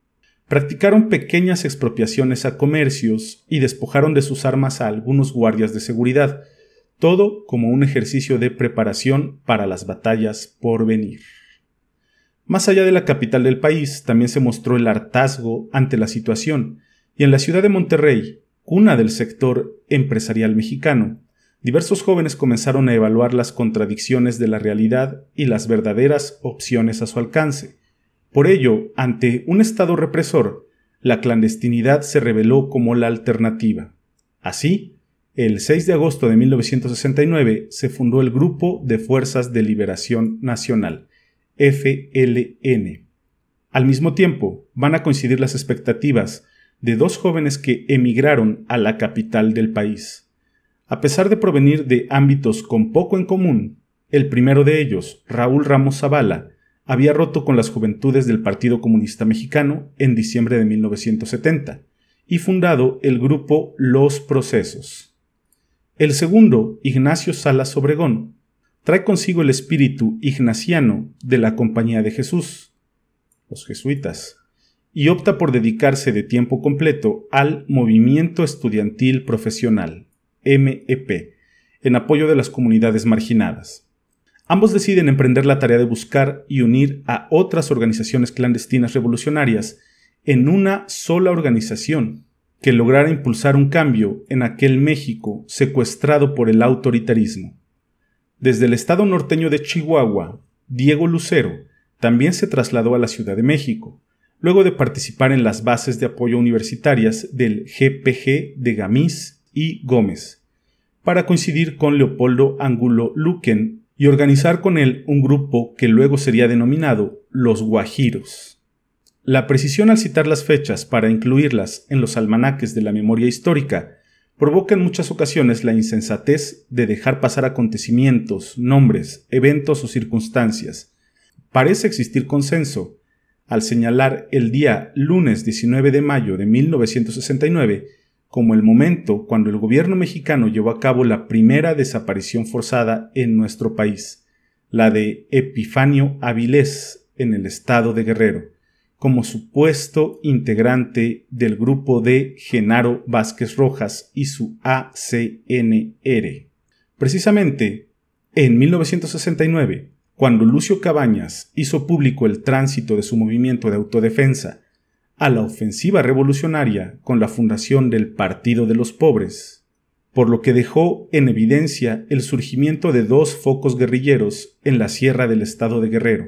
Speaker 1: practicaron pequeñas expropiaciones a comercios y despojaron de sus armas a algunos guardias de seguridad, todo como un ejercicio de preparación para las batallas por venir. Más allá de la capital del país, también se mostró el hartazgo ante la situación, y en la ciudad de Monterrey, cuna del sector empresarial mexicano, diversos jóvenes comenzaron a evaluar las contradicciones de la realidad y las verdaderas opciones a su alcance, por ello, ante un Estado represor, la clandestinidad se reveló como la alternativa. Así, el 6 de agosto de 1969 se fundó el Grupo de Fuerzas de Liberación Nacional, FLN. Al mismo tiempo, van a coincidir las expectativas de dos jóvenes que emigraron a la capital del país. A pesar de provenir de ámbitos con poco en común, el primero de ellos, Raúl Ramos Zavala, había roto con las juventudes del Partido Comunista Mexicano en diciembre de 1970 y fundado el grupo Los Procesos. El segundo, Ignacio Salas Obregón, trae consigo el espíritu ignaciano de la Compañía de Jesús, los jesuitas, y opta por dedicarse de tiempo completo al Movimiento Estudiantil Profesional, MEP, en apoyo de las comunidades marginadas ambos deciden emprender la tarea de buscar y unir a otras organizaciones clandestinas revolucionarias en una sola organización que lograra impulsar un cambio en aquel México secuestrado por el autoritarismo. Desde el estado norteño de Chihuahua, Diego Lucero también se trasladó a la Ciudad de México, luego de participar en las bases de apoyo universitarias del GPG de Gamiz y Gómez, para coincidir con Leopoldo Angulo Luquen y organizar con él un grupo que luego sería denominado los guajiros. La precisión al citar las fechas para incluirlas en los almanaques de la memoria histórica provoca en muchas ocasiones la insensatez de dejar pasar acontecimientos, nombres, eventos o circunstancias. Parece existir consenso al señalar el día lunes 19 de mayo de 1969 como el momento cuando el gobierno mexicano llevó a cabo la primera desaparición forzada en nuestro país, la de Epifanio Avilés en el estado de Guerrero, como supuesto integrante del grupo de Genaro Vázquez Rojas y su ACNR. Precisamente, en 1969, cuando Lucio Cabañas hizo público el tránsito de su movimiento de autodefensa a la ofensiva revolucionaria con la fundación del Partido de los Pobres, por lo que dejó en evidencia el surgimiento de dos focos guerrilleros en la sierra del estado de Guerrero,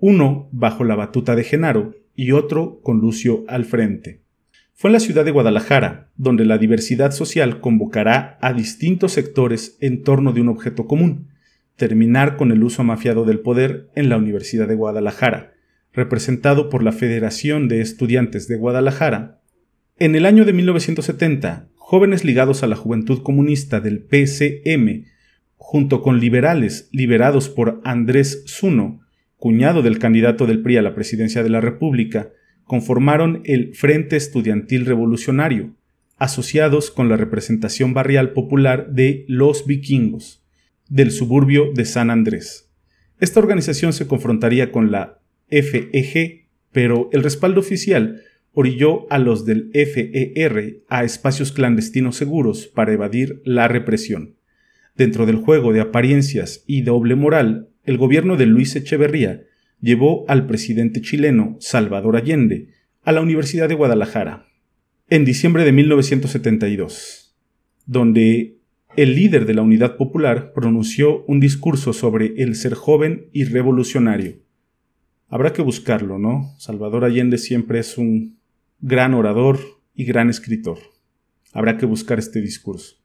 Speaker 1: uno bajo la batuta de Genaro y otro con Lucio al frente. Fue en la ciudad de Guadalajara, donde la diversidad social convocará a distintos sectores en torno de un objeto común, terminar con el uso mafiado del poder en la Universidad de Guadalajara, representado por la Federación de Estudiantes de Guadalajara, en el año de 1970, jóvenes ligados a la juventud comunista del PCM, junto con liberales liberados por Andrés Zuno, cuñado del candidato del PRI a la presidencia de la República, conformaron el Frente Estudiantil Revolucionario, asociados con la representación barrial popular de los vikingos, del suburbio de San Andrés. Esta organización se confrontaría con la FEG, pero el respaldo oficial orilló a los del FER a espacios clandestinos seguros para evadir la represión. Dentro del juego de apariencias y doble moral, el gobierno de Luis Echeverría llevó al presidente chileno Salvador Allende a la Universidad de Guadalajara en diciembre de 1972, donde el líder de la Unidad Popular pronunció un discurso sobre el ser joven y revolucionario. Habrá que buscarlo, ¿no? Salvador Allende siempre es un gran orador y gran escritor. Habrá que buscar este discurso.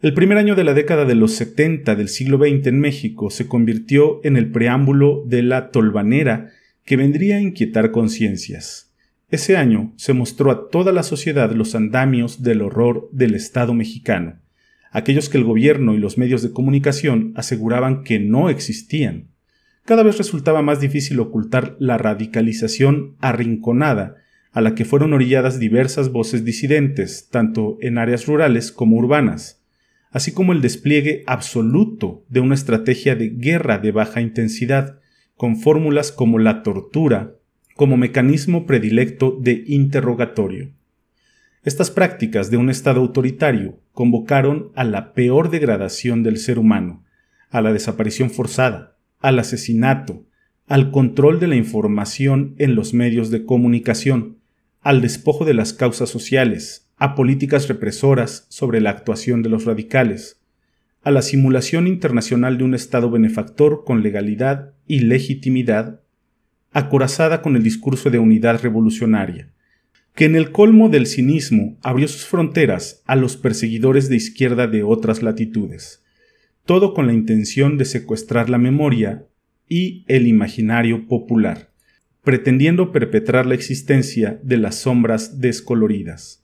Speaker 1: El primer año de la década de los 70 del siglo XX en México se convirtió en el preámbulo de la tolvanera que vendría a inquietar conciencias. Ese año se mostró a toda la sociedad los andamios del horror del Estado mexicano, aquellos que el gobierno y los medios de comunicación aseguraban que no existían cada vez resultaba más difícil ocultar la radicalización arrinconada a la que fueron orilladas diversas voces disidentes, tanto en áreas rurales como urbanas, así como el despliegue absoluto de una estrategia de guerra de baja intensidad, con fórmulas como la tortura como mecanismo predilecto de interrogatorio. Estas prácticas de un Estado autoritario convocaron a la peor degradación del ser humano, a la desaparición forzada, al asesinato, al control de la información en los medios de comunicación, al despojo de las causas sociales, a políticas represoras sobre la actuación de los radicales, a la simulación internacional de un Estado benefactor con legalidad y legitimidad, acorazada con el discurso de unidad revolucionaria, que en el colmo del cinismo abrió sus fronteras a los perseguidores de izquierda de otras latitudes todo con la intención de secuestrar la memoria y el imaginario popular, pretendiendo perpetrar la existencia de las sombras descoloridas.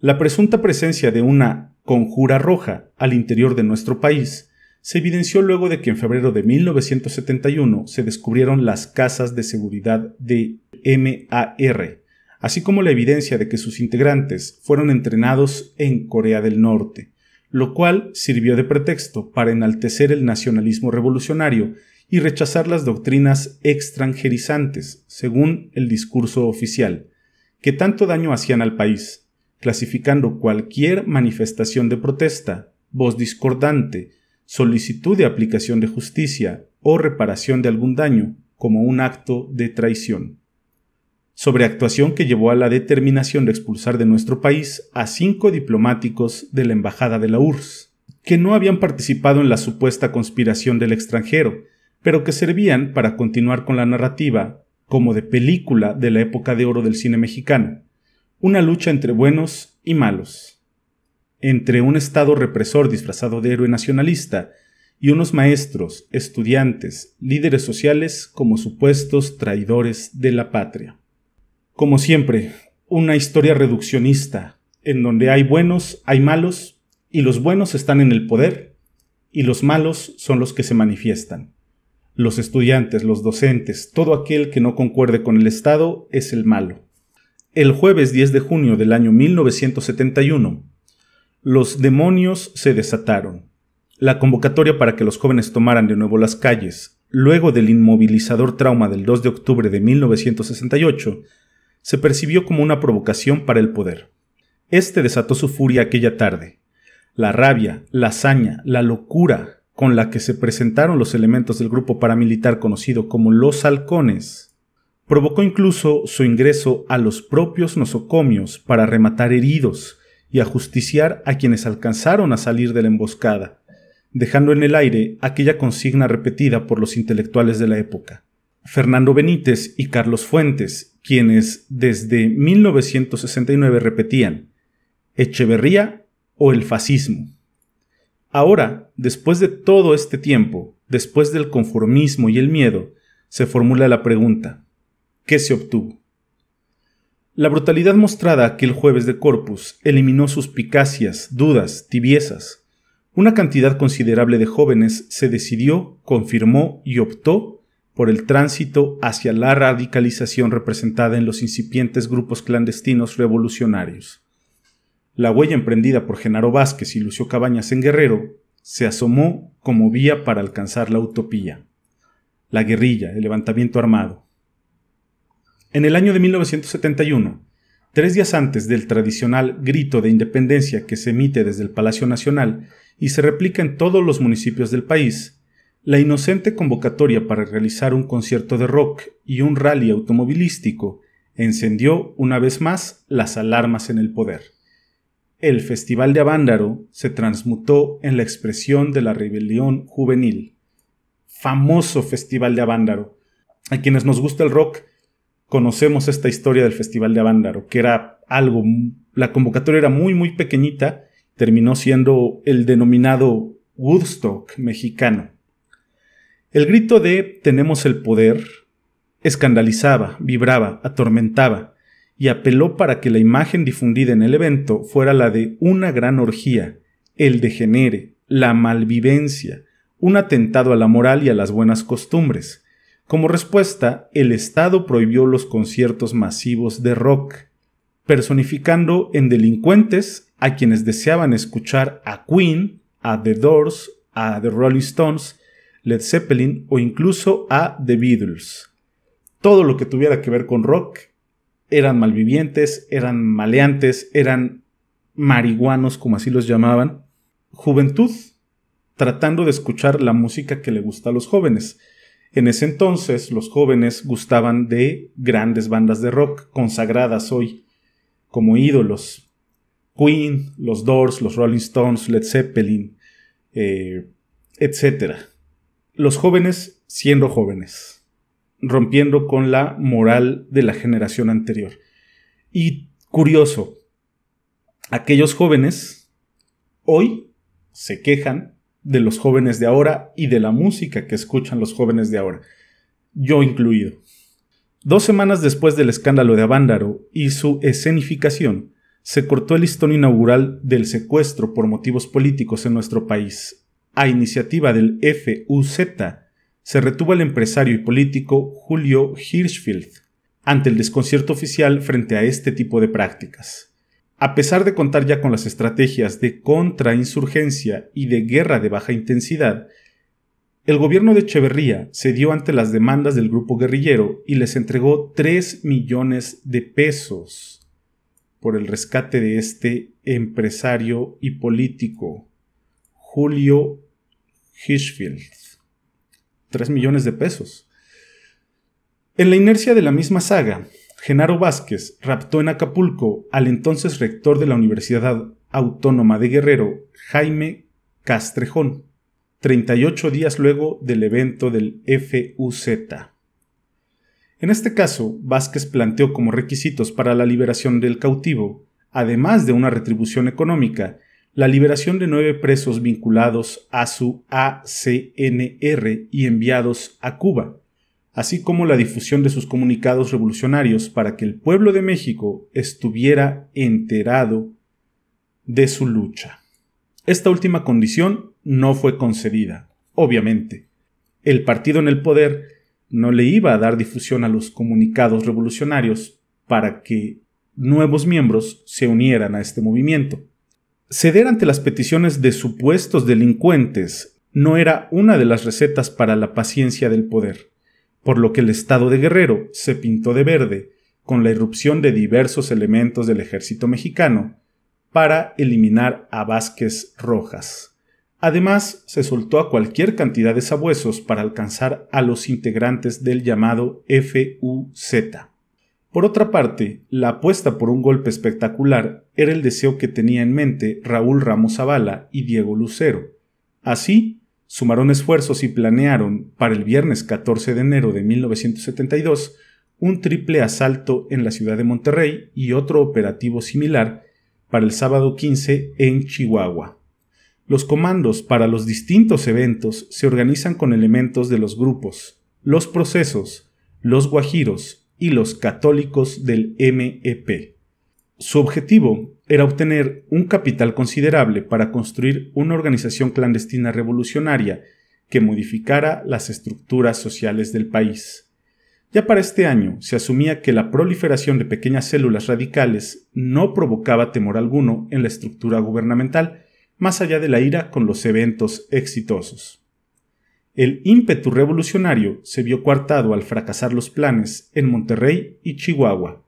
Speaker 1: La presunta presencia de una conjura roja al interior de nuestro país se evidenció luego de que en febrero de 1971 se descubrieron las casas de seguridad de MAR, así como la evidencia de que sus integrantes fueron entrenados en Corea del Norte lo cual sirvió de pretexto para enaltecer el nacionalismo revolucionario y rechazar las doctrinas extranjerizantes, según el discurso oficial, que tanto daño hacían al país, clasificando cualquier manifestación de protesta, voz discordante, solicitud de aplicación de justicia o reparación de algún daño como un acto de traición sobre actuación que llevó a la determinación de expulsar de nuestro país a cinco diplomáticos de la Embajada de la URSS, que no habían participado en la supuesta conspiración del extranjero, pero que servían para continuar con la narrativa, como de película de la época de oro del cine mexicano, una lucha entre buenos y malos, entre un Estado represor disfrazado de héroe nacionalista y unos maestros, estudiantes, líderes sociales como supuestos traidores de la patria. Como siempre, una historia reduccionista, en donde hay buenos, hay malos, y los buenos están en el poder, y los malos son los que se manifiestan. Los estudiantes, los docentes, todo aquel que no concuerde con el Estado es el malo. El jueves 10 de junio del año 1971, los demonios se desataron. La convocatoria para que los jóvenes tomaran de nuevo las calles, luego del inmovilizador trauma del 2 de octubre de 1968, se percibió como una provocación para el poder. Este desató su furia aquella tarde. La rabia, la hazaña, la locura con la que se presentaron los elementos del grupo paramilitar conocido como los halcones, provocó incluso su ingreso a los propios nosocomios para rematar heridos y ajusticiar a quienes alcanzaron a salir de la emboscada, dejando en el aire aquella consigna repetida por los intelectuales de la época. Fernando Benítez y Carlos Fuentes quienes desde 1969 repetían Echeverría o el fascismo. Ahora, después de todo este tiempo, después del conformismo y el miedo, se formula la pregunta, ¿qué se obtuvo? La brutalidad mostrada aquel jueves de Corpus eliminó suspicacias, dudas, tibiezas. Una cantidad considerable de jóvenes se decidió, confirmó y optó por el tránsito hacia la radicalización representada en los incipientes grupos clandestinos revolucionarios. La huella emprendida por Genaro Vázquez y Lucio Cabañas en Guerrero se asomó como vía para alcanzar la utopía, la guerrilla, el levantamiento armado. En el año de 1971, tres días antes del tradicional grito de independencia que se emite desde el Palacio Nacional y se replica en todos los municipios del país, la inocente convocatoria para realizar un concierto de rock y un rally automovilístico encendió una vez más las alarmas en el poder. El Festival de Avándaro se transmutó en la expresión de la rebelión juvenil. Famoso Festival de Avándaro. A quienes nos gusta el rock, conocemos esta historia del Festival de Avándaro, que era algo, la convocatoria era muy, muy pequeñita, terminó siendo el denominado Woodstock mexicano el grito de tenemos el poder escandalizaba, vibraba, atormentaba y apeló para que la imagen difundida en el evento fuera la de una gran orgía, el degenere, la malvivencia, un atentado a la moral y a las buenas costumbres. Como respuesta, el Estado prohibió los conciertos masivos de rock, personificando en delincuentes a quienes deseaban escuchar a Queen, a The Doors, a The Rolling Stones, Led Zeppelin o incluso a The Beatles. Todo lo que tuviera que ver con rock eran malvivientes, eran maleantes, eran marihuanos, como así los llamaban. Juventud, tratando de escuchar la música que le gusta a los jóvenes. En ese entonces los jóvenes gustaban de grandes bandas de rock consagradas hoy como ídolos. Queen, los Doors, los Rolling Stones, Led Zeppelin, etc. Eh, etcétera los jóvenes siendo jóvenes, rompiendo con la moral de la generación anterior. Y curioso, aquellos jóvenes hoy se quejan de los jóvenes de ahora y de la música que escuchan los jóvenes de ahora, yo incluido. Dos semanas después del escándalo de Avándaro y su escenificación, se cortó el listón inaugural del secuestro por motivos políticos en nuestro país, a iniciativa del FUZ, se retuvo al empresario y político Julio Hirschfeld ante el desconcierto oficial frente a este tipo de prácticas. A pesar de contar ya con las estrategias de contrainsurgencia y de guerra de baja intensidad, el gobierno de Echeverría cedió ante las demandas del grupo guerrillero y les entregó 3 millones de pesos por el rescate de este empresario y político, Julio Hirschfield. 3 millones de pesos. En la inercia de la misma saga, Genaro Vázquez raptó en Acapulco al entonces rector de la Universidad Autónoma de Guerrero, Jaime Castrejón, 38 días luego del evento del FUZ. En este caso, Vázquez planteó como requisitos para la liberación del cautivo, además de una retribución económica, la liberación de nueve presos vinculados a su ACNR y enviados a Cuba, así como la difusión de sus comunicados revolucionarios para que el pueblo de México estuviera enterado de su lucha. Esta última condición no fue concedida, obviamente. El partido en el poder no le iba a dar difusión a los comunicados revolucionarios para que nuevos miembros se unieran a este movimiento. Ceder ante las peticiones de supuestos delincuentes no era una de las recetas para la paciencia del poder, por lo que el estado de Guerrero se pintó de verde con la irrupción de diversos elementos del ejército mexicano para eliminar a Vázquez Rojas. Además, se soltó a cualquier cantidad de sabuesos para alcanzar a los integrantes del llamado FUZ, por otra parte, la apuesta por un golpe espectacular era el deseo que tenía en mente Raúl Ramos Zavala y Diego Lucero. Así, sumaron esfuerzos y planearon, para el viernes 14 de enero de 1972, un triple asalto en la ciudad de Monterrey y otro operativo similar para el sábado 15 en Chihuahua. Los comandos para los distintos eventos se organizan con elementos de los grupos, los procesos, los guajiros, y los católicos del MEP. Su objetivo era obtener un capital considerable para construir una organización clandestina revolucionaria que modificara las estructuras sociales del país. Ya para este año se asumía que la proliferación de pequeñas células radicales no provocaba temor alguno en la estructura gubernamental, más allá de la ira con los eventos exitosos. El ímpetu revolucionario se vio coartado al fracasar los planes en Monterrey y Chihuahua.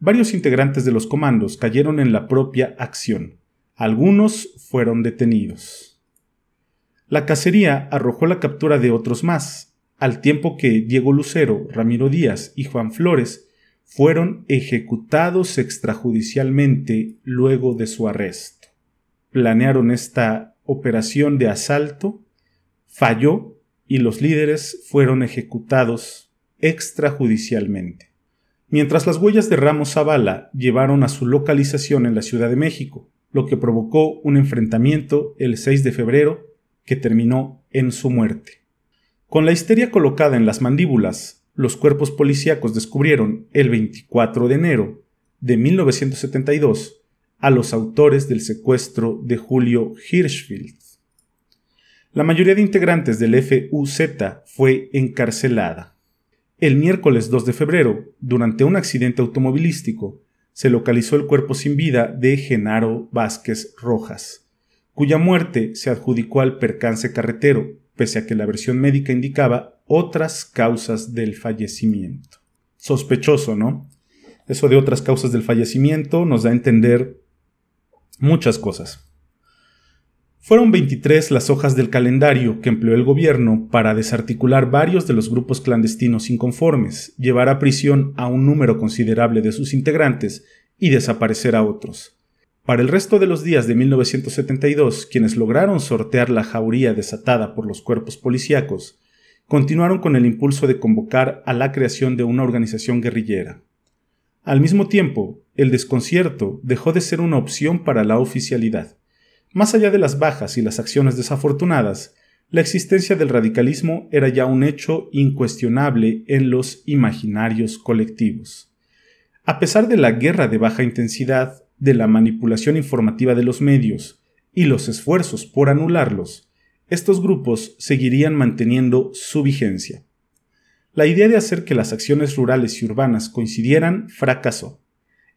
Speaker 1: Varios integrantes de los comandos cayeron en la propia acción. Algunos fueron detenidos. La cacería arrojó la captura de otros más, al tiempo que Diego Lucero, Ramiro Díaz y Juan Flores fueron ejecutados extrajudicialmente luego de su arresto. Planearon esta operación de asalto, falló y los líderes fueron ejecutados extrajudicialmente. Mientras las huellas de Ramos Zavala llevaron a su localización en la Ciudad de México, lo que provocó un enfrentamiento el 6 de febrero que terminó en su muerte. Con la histeria colocada en las mandíbulas, los cuerpos policíacos descubrieron el 24 de enero de 1972 a los autores del secuestro de Julio Hirschfeld. La mayoría de integrantes del FUZ fue encarcelada. El miércoles 2 de febrero, durante un accidente automovilístico, se localizó el cuerpo sin vida de Genaro Vázquez Rojas, cuya muerte se adjudicó al percance carretero, pese a que la versión médica indicaba otras causas del fallecimiento. Sospechoso, ¿no? Eso de otras causas del fallecimiento nos da a entender muchas cosas. Fueron 23 las hojas del calendario que empleó el gobierno para desarticular varios de los grupos clandestinos inconformes, llevar a prisión a un número considerable de sus integrantes y desaparecer a otros. Para el resto de los días de 1972, quienes lograron sortear la jauría desatada por los cuerpos policíacos, continuaron con el impulso de convocar a la creación de una organización guerrillera. Al mismo tiempo, el desconcierto dejó de ser una opción para la oficialidad. Más allá de las bajas y las acciones desafortunadas, la existencia del radicalismo era ya un hecho incuestionable en los imaginarios colectivos. A pesar de la guerra de baja intensidad, de la manipulación informativa de los medios y los esfuerzos por anularlos, estos grupos seguirían manteniendo su vigencia. La idea de hacer que las acciones rurales y urbanas coincidieran fracasó.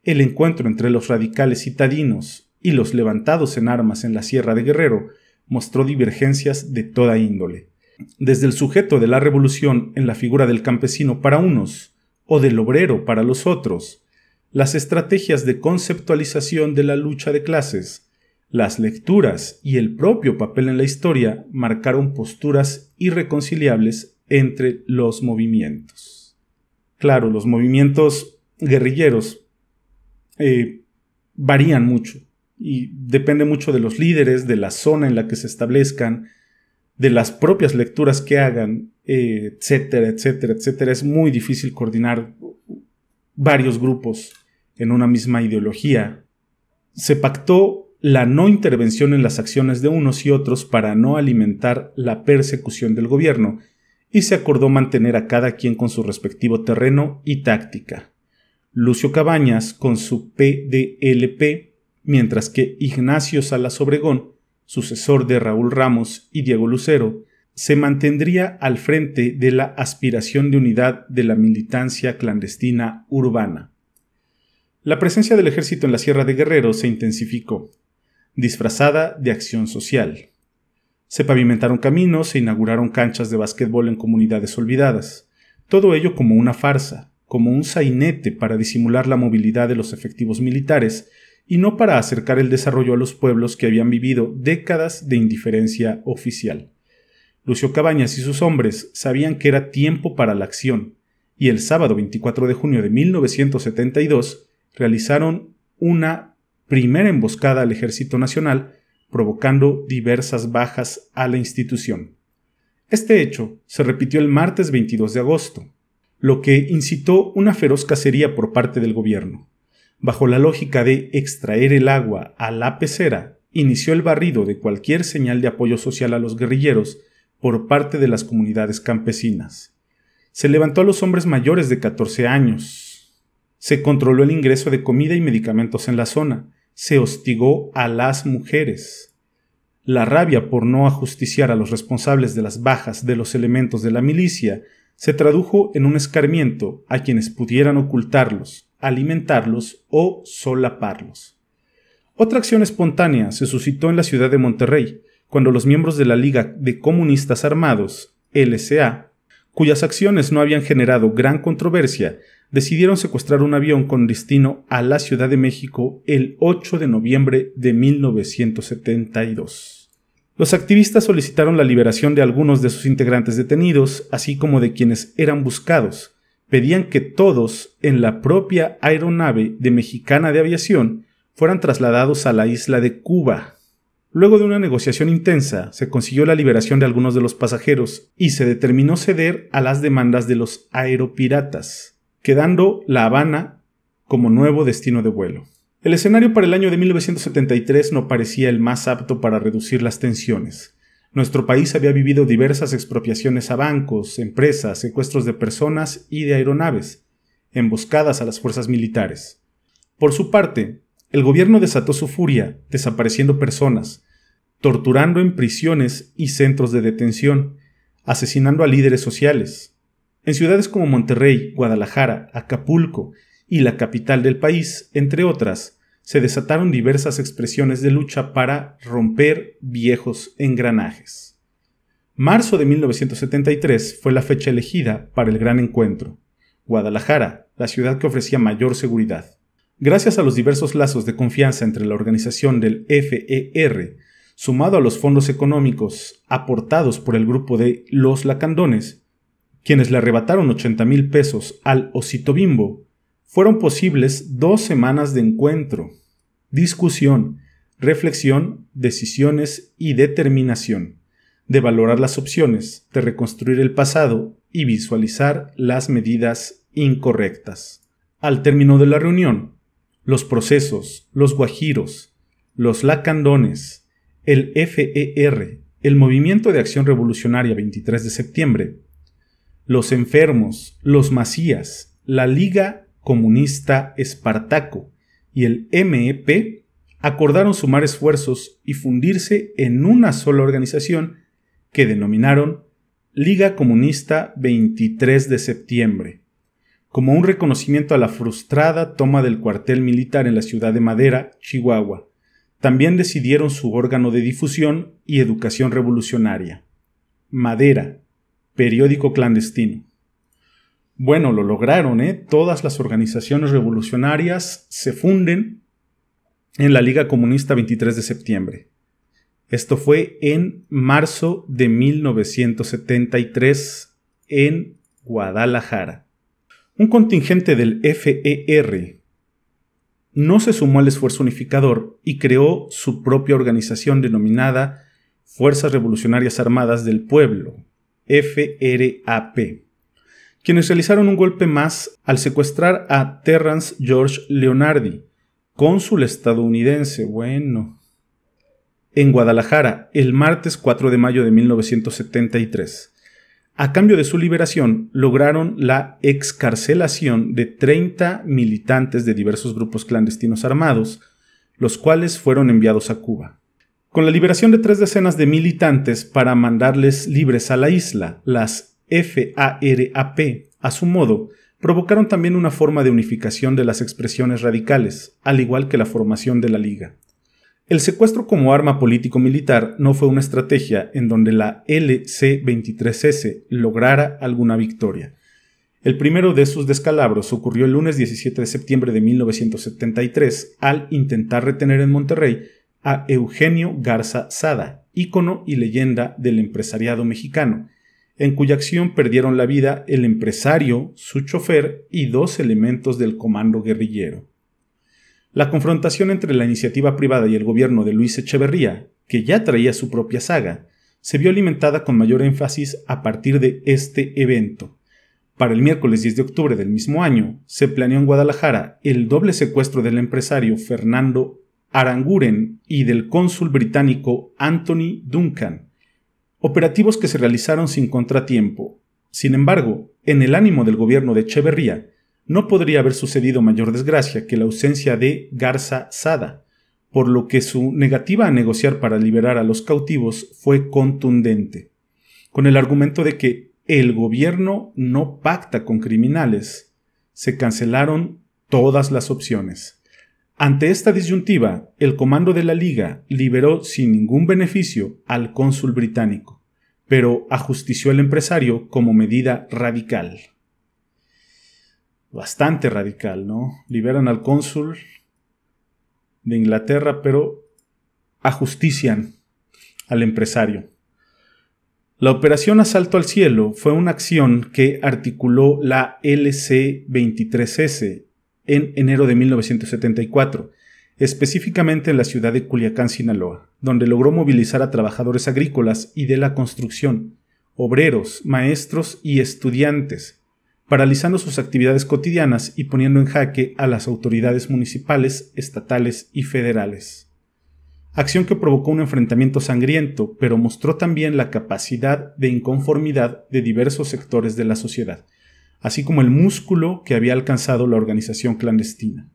Speaker 1: El encuentro entre los radicales citadinos y los levantados en armas en la Sierra de Guerrero, mostró divergencias de toda índole, desde el sujeto de la revolución en la figura del campesino para unos o del obrero para los otros, las estrategias de conceptualización de la lucha de clases, las lecturas y el propio papel en la historia marcaron posturas irreconciliables entre los movimientos. Claro, los movimientos guerrilleros eh, varían mucho y depende mucho de los líderes, de la zona en la que se establezcan, de las propias lecturas que hagan, eh, etcétera, etcétera, etcétera. Es muy difícil coordinar varios grupos en una misma ideología. Se pactó la no intervención en las acciones de unos y otros para no alimentar la persecución del gobierno, y se acordó mantener a cada quien con su respectivo terreno y táctica. Lucio Cabañas, con su PDLP, mientras que Ignacio Salas Obregón, sucesor de Raúl Ramos y Diego Lucero, se mantendría al frente de la aspiración de unidad de la militancia clandestina urbana. La presencia del ejército en la Sierra de Guerrero se intensificó, disfrazada de acción social. Se pavimentaron caminos, se inauguraron canchas de básquetbol en comunidades olvidadas, todo ello como una farsa, como un sainete para disimular la movilidad de los efectivos militares y no para acercar el desarrollo a los pueblos que habían vivido décadas de indiferencia oficial. Lucio Cabañas y sus hombres sabían que era tiempo para la acción, y el sábado 24 de junio de 1972 realizaron una primera emboscada al Ejército Nacional, provocando diversas bajas a la institución. Este hecho se repitió el martes 22 de agosto, lo que incitó una feroz cacería por parte del gobierno bajo la lógica de extraer el agua a la pecera, inició el barrido de cualquier señal de apoyo social a los guerrilleros por parte de las comunidades campesinas. Se levantó a los hombres mayores de 14 años. Se controló el ingreso de comida y medicamentos en la zona. Se hostigó a las mujeres. La rabia por no ajusticiar a los responsables de las bajas de los elementos de la milicia se tradujo en un escarmiento a quienes pudieran ocultarlos, alimentarlos o solaparlos. Otra acción espontánea se suscitó en la ciudad de Monterrey, cuando los miembros de la Liga de Comunistas Armados, LCA, cuyas acciones no habían generado gran controversia, decidieron secuestrar un avión con destino a la Ciudad de México el 8 de noviembre de 1972. Los activistas solicitaron la liberación de algunos de sus integrantes detenidos, así como de quienes eran buscados, pedían que todos en la propia aeronave de Mexicana de Aviación fueran trasladados a la isla de Cuba. Luego de una negociación intensa, se consiguió la liberación de algunos de los pasajeros y se determinó ceder a las demandas de los aeropiratas, quedando La Habana como nuevo destino de vuelo. El escenario para el año de 1973 no parecía el más apto para reducir las tensiones. Nuestro país había vivido diversas expropiaciones a bancos, empresas, secuestros de personas y de aeronaves, emboscadas a las fuerzas militares. Por su parte, el gobierno desató su furia, desapareciendo personas, torturando en prisiones y centros de detención, asesinando a líderes sociales. En ciudades como Monterrey, Guadalajara, Acapulco y la capital del país, entre otras, se desataron diversas expresiones de lucha para romper viejos engranajes. Marzo de 1973 fue la fecha elegida para el gran encuentro. Guadalajara, la ciudad que ofrecía mayor seguridad. Gracias a los diversos lazos de confianza entre la organización del FER, sumado a los fondos económicos aportados por el grupo de los Lacandones, quienes le arrebataron 80 mil pesos al Osito Bimbo, fueron posibles dos semanas de encuentro, discusión, reflexión, decisiones y determinación, de valorar las opciones, de reconstruir el pasado y visualizar las medidas incorrectas. Al término de la reunión, los procesos, los guajiros, los lacandones, el FER, el Movimiento de Acción Revolucionaria 23 de septiembre, los enfermos, los masías, la Liga comunista Espartaco y el MEP acordaron sumar esfuerzos y fundirse en una sola organización que denominaron Liga Comunista 23 de septiembre, como un reconocimiento a la frustrada toma del cuartel militar en la ciudad de Madera, Chihuahua. También decidieron su órgano de difusión y educación revolucionaria. Madera, periódico clandestino. Bueno, lo lograron, ¿eh? Todas las organizaciones revolucionarias se funden en la Liga Comunista 23 de septiembre. Esto fue en marzo de 1973 en Guadalajara. Un contingente del FER no se sumó al esfuerzo unificador y creó su propia organización denominada Fuerzas Revolucionarias Armadas del Pueblo, FRAP quienes realizaron un golpe más al secuestrar a Terrance George Leonardi, cónsul estadounidense, bueno, en Guadalajara el martes 4 de mayo de 1973. A cambio de su liberación, lograron la excarcelación de 30 militantes de diversos grupos clandestinos armados, los cuales fueron enviados a Cuba. Con la liberación de tres decenas de militantes para mandarles libres a la isla, las FARAP, a su modo, provocaron también una forma de unificación de las expresiones radicales, al igual que la formación de la Liga. El secuestro como arma político-militar no fue una estrategia en donde la LC-23S lograra alguna victoria. El primero de sus descalabros ocurrió el lunes 17 de septiembre de 1973 al intentar retener en Monterrey a Eugenio Garza Sada, ícono y leyenda del empresariado mexicano, en cuya acción perdieron la vida el empresario, su chofer y dos elementos del comando guerrillero. La confrontación entre la iniciativa privada y el gobierno de Luis Echeverría, que ya traía su propia saga, se vio alimentada con mayor énfasis a partir de este evento. Para el miércoles 10 de octubre del mismo año, se planeó en Guadalajara el doble secuestro del empresario Fernando Aranguren y del cónsul británico Anthony Duncan, operativos que se realizaron sin contratiempo. Sin embargo, en el ánimo del gobierno de Echeverría, no podría haber sucedido mayor desgracia que la ausencia de Garza Sada, por lo que su negativa a negociar para liberar a los cautivos fue contundente, con el argumento de que el gobierno no pacta con criminales. Se cancelaron todas las opciones. Ante esta disyuntiva, el comando de la Liga liberó sin ningún beneficio al cónsul británico, pero ajustició al empresario como medida radical. Bastante radical, ¿no? Liberan al cónsul de Inglaterra, pero ajustician al empresario. La operación Asalto al Cielo fue una acción que articuló la LC-23S en enero de 1974, específicamente en la ciudad de Culiacán, Sinaloa, donde logró movilizar a trabajadores agrícolas y de la construcción, obreros, maestros y estudiantes, paralizando sus actividades cotidianas y poniendo en jaque a las autoridades municipales, estatales y federales. Acción que provocó un enfrentamiento sangriento, pero mostró también la capacidad de inconformidad de diversos sectores de la sociedad, así como el músculo que había alcanzado la organización clandestina.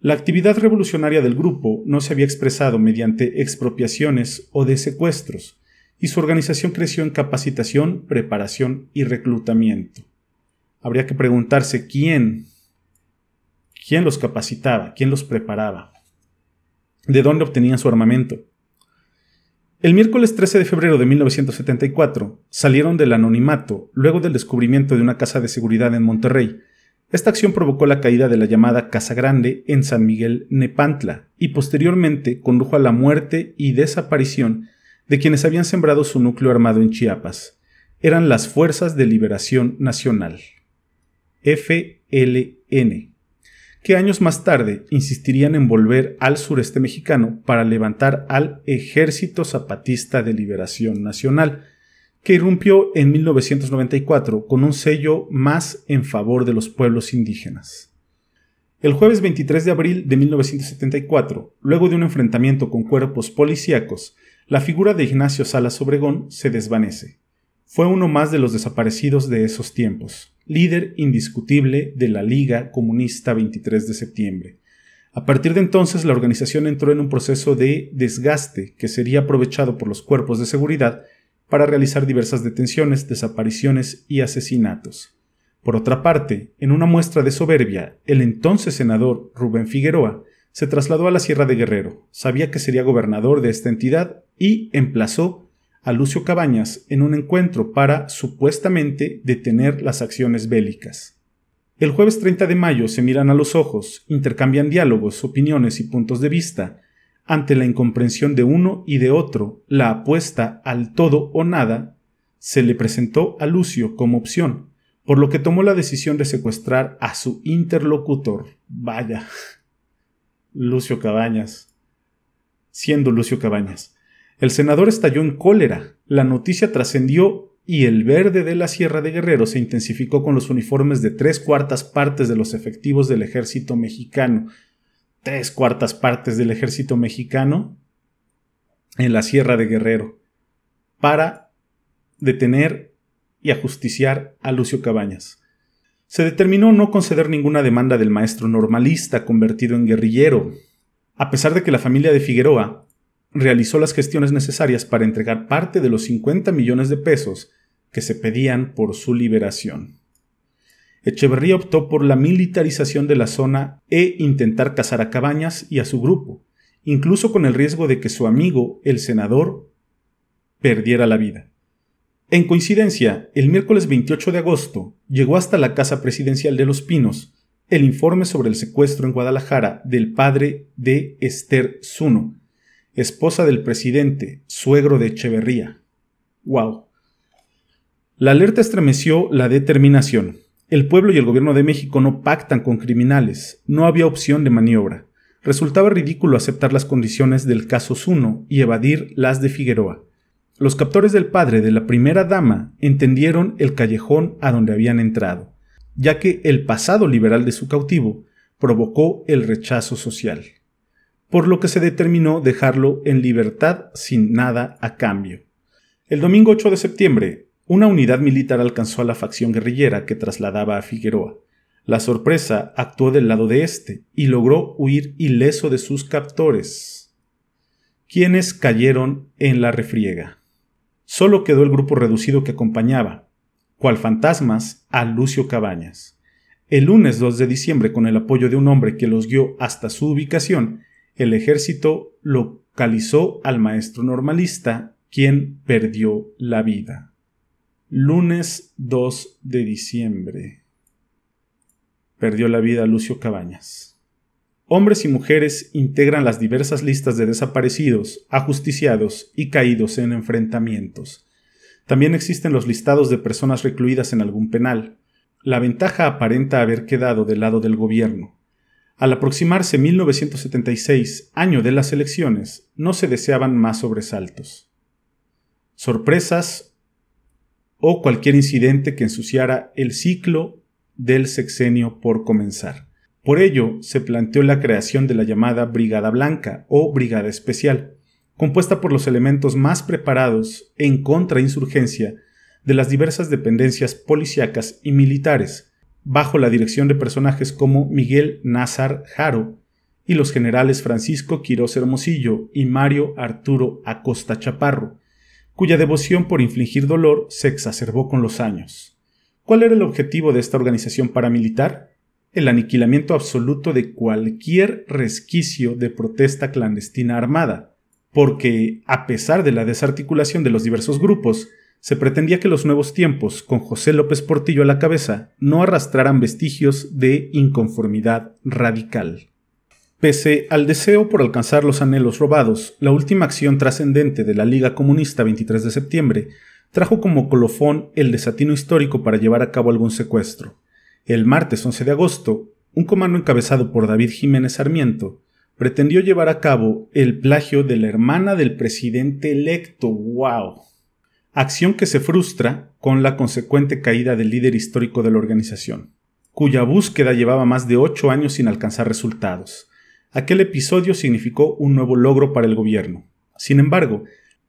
Speaker 1: La actividad revolucionaria del grupo no se había expresado mediante expropiaciones o de secuestros, y su organización creció en capacitación, preparación y reclutamiento. Habría que preguntarse quién, quién los capacitaba, quién los preparaba, de dónde obtenían su armamento, el miércoles 13 de febrero de 1974 salieron del anonimato luego del descubrimiento de una casa de seguridad en Monterrey. Esta acción provocó la caída de la llamada Casa Grande en San Miguel Nepantla y posteriormente condujo a la muerte y desaparición de quienes habían sembrado su núcleo armado en Chiapas. Eran las Fuerzas de Liberación Nacional. FLN que años más tarde insistirían en volver al sureste mexicano para levantar al Ejército Zapatista de Liberación Nacional, que irrumpió en 1994 con un sello más en favor de los pueblos indígenas. El jueves 23 de abril de 1974, luego de un enfrentamiento con cuerpos policíacos, la figura de Ignacio Salas Obregón se desvanece. Fue uno más de los desaparecidos de esos tiempos líder indiscutible de la Liga Comunista 23 de septiembre. A partir de entonces la organización entró en un proceso de desgaste que sería aprovechado por los cuerpos de seguridad para realizar diversas detenciones, desapariciones y asesinatos. Por otra parte, en una muestra de soberbia, el entonces senador Rubén Figueroa se trasladó a la Sierra de Guerrero, sabía que sería gobernador de esta entidad y emplazó a Lucio Cabañas en un encuentro para, supuestamente, detener las acciones bélicas. El jueves 30 de mayo se miran a los ojos, intercambian diálogos, opiniones y puntos de vista, ante la incomprensión de uno y de otro, la apuesta al todo o nada se le presentó a Lucio como opción, por lo que tomó la decisión de secuestrar a su interlocutor. Vaya. Lucio Cabañas. Siendo Lucio Cabañas. El senador estalló en cólera, la noticia trascendió y el verde de la Sierra de Guerrero se intensificó con los uniformes de tres cuartas partes de los efectivos del ejército mexicano. Tres cuartas partes del ejército mexicano en la Sierra de Guerrero para detener y ajusticiar a Lucio Cabañas. Se determinó no conceder ninguna demanda del maestro normalista convertido en guerrillero, a pesar de que la familia de Figueroa realizó las gestiones necesarias para entregar parte de los 50 millones de pesos que se pedían por su liberación. Echeverría optó por la militarización de la zona e intentar cazar a Cabañas y a su grupo, incluso con el riesgo de que su amigo, el senador, perdiera la vida. En coincidencia, el miércoles 28 de agosto llegó hasta la Casa Presidencial de Los Pinos el informe sobre el secuestro en Guadalajara del padre de Esther Zuno, esposa del presidente, suegro de Echeverría. ¡Wow! La alerta estremeció la determinación. El pueblo y el gobierno de México no pactan con criminales, no había opción de maniobra. Resultaba ridículo aceptar las condiciones del caso Zuno y evadir las de Figueroa. Los captores del padre de la primera dama entendieron el callejón a donde habían entrado, ya que el pasado liberal de su cautivo provocó el rechazo social por lo que se determinó dejarlo en libertad sin nada a cambio. El domingo 8 de septiembre, una unidad militar alcanzó a la facción guerrillera que trasladaba a Figueroa. La sorpresa actuó del lado de este y logró huir ileso de sus captores, quienes cayeron en la refriega. Solo quedó el grupo reducido que acompañaba, cual fantasmas, a Lucio Cabañas. El lunes 2 de diciembre, con el apoyo de un hombre que los guió hasta su ubicación, el ejército localizó al maestro normalista, quien perdió la vida. Lunes 2 de diciembre. Perdió la vida Lucio Cabañas. Hombres y mujeres integran las diversas listas de desaparecidos, ajusticiados y caídos en enfrentamientos. También existen los listados de personas recluidas en algún penal. La ventaja aparenta haber quedado del lado del gobierno. Al aproximarse 1976, año de las elecciones, no se deseaban más sobresaltos. Sorpresas o cualquier incidente que ensuciara el ciclo del sexenio por comenzar. Por ello, se planteó la creación de la llamada Brigada Blanca o Brigada Especial, compuesta por los elementos más preparados en contrainsurgencia de las diversas dependencias policíacas y militares, bajo la dirección de personajes como Miguel Nazar Jaro y los generales Francisco Quirós Hermosillo y Mario Arturo Acosta Chaparro, cuya devoción por infligir dolor se exacerbó con los años. ¿Cuál era el objetivo de esta organización paramilitar? El aniquilamiento absoluto de cualquier resquicio de protesta clandestina armada, porque, a pesar de la desarticulación de los diversos grupos, se pretendía que los nuevos tiempos, con José López Portillo a la cabeza, no arrastraran vestigios de inconformidad radical. Pese al deseo por alcanzar los anhelos robados, la última acción trascendente de la Liga Comunista 23 de septiembre trajo como colofón el desatino histórico para llevar a cabo algún secuestro. El martes 11 de agosto, un comando encabezado por David Jiménez Sarmiento pretendió llevar a cabo el plagio de la hermana del presidente electo. ¡Wow! acción que se frustra con la consecuente caída del líder histórico de la organización, cuya búsqueda llevaba más de ocho años sin alcanzar resultados. Aquel episodio significó un nuevo logro para el gobierno. Sin embargo,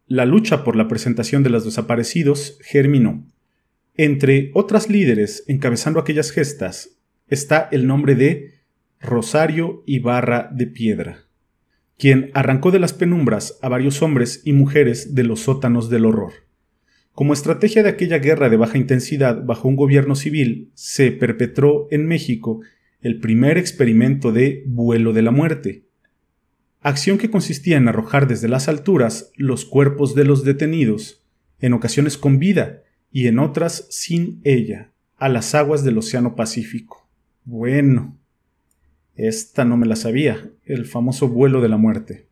Speaker 1: la lucha por la presentación de los desaparecidos germinó. Entre otras líderes encabezando aquellas gestas está el nombre de Rosario Ibarra de Piedra, quien arrancó de las penumbras a varios hombres y mujeres de los sótanos del horror. Como estrategia de aquella guerra de baja intensidad bajo un gobierno civil, se perpetró en México el primer experimento de vuelo de la muerte, acción que consistía en arrojar desde las alturas los cuerpos de los detenidos, en ocasiones con vida y en otras sin ella, a las aguas del Océano Pacífico. Bueno, esta no me la sabía, el famoso vuelo de la muerte.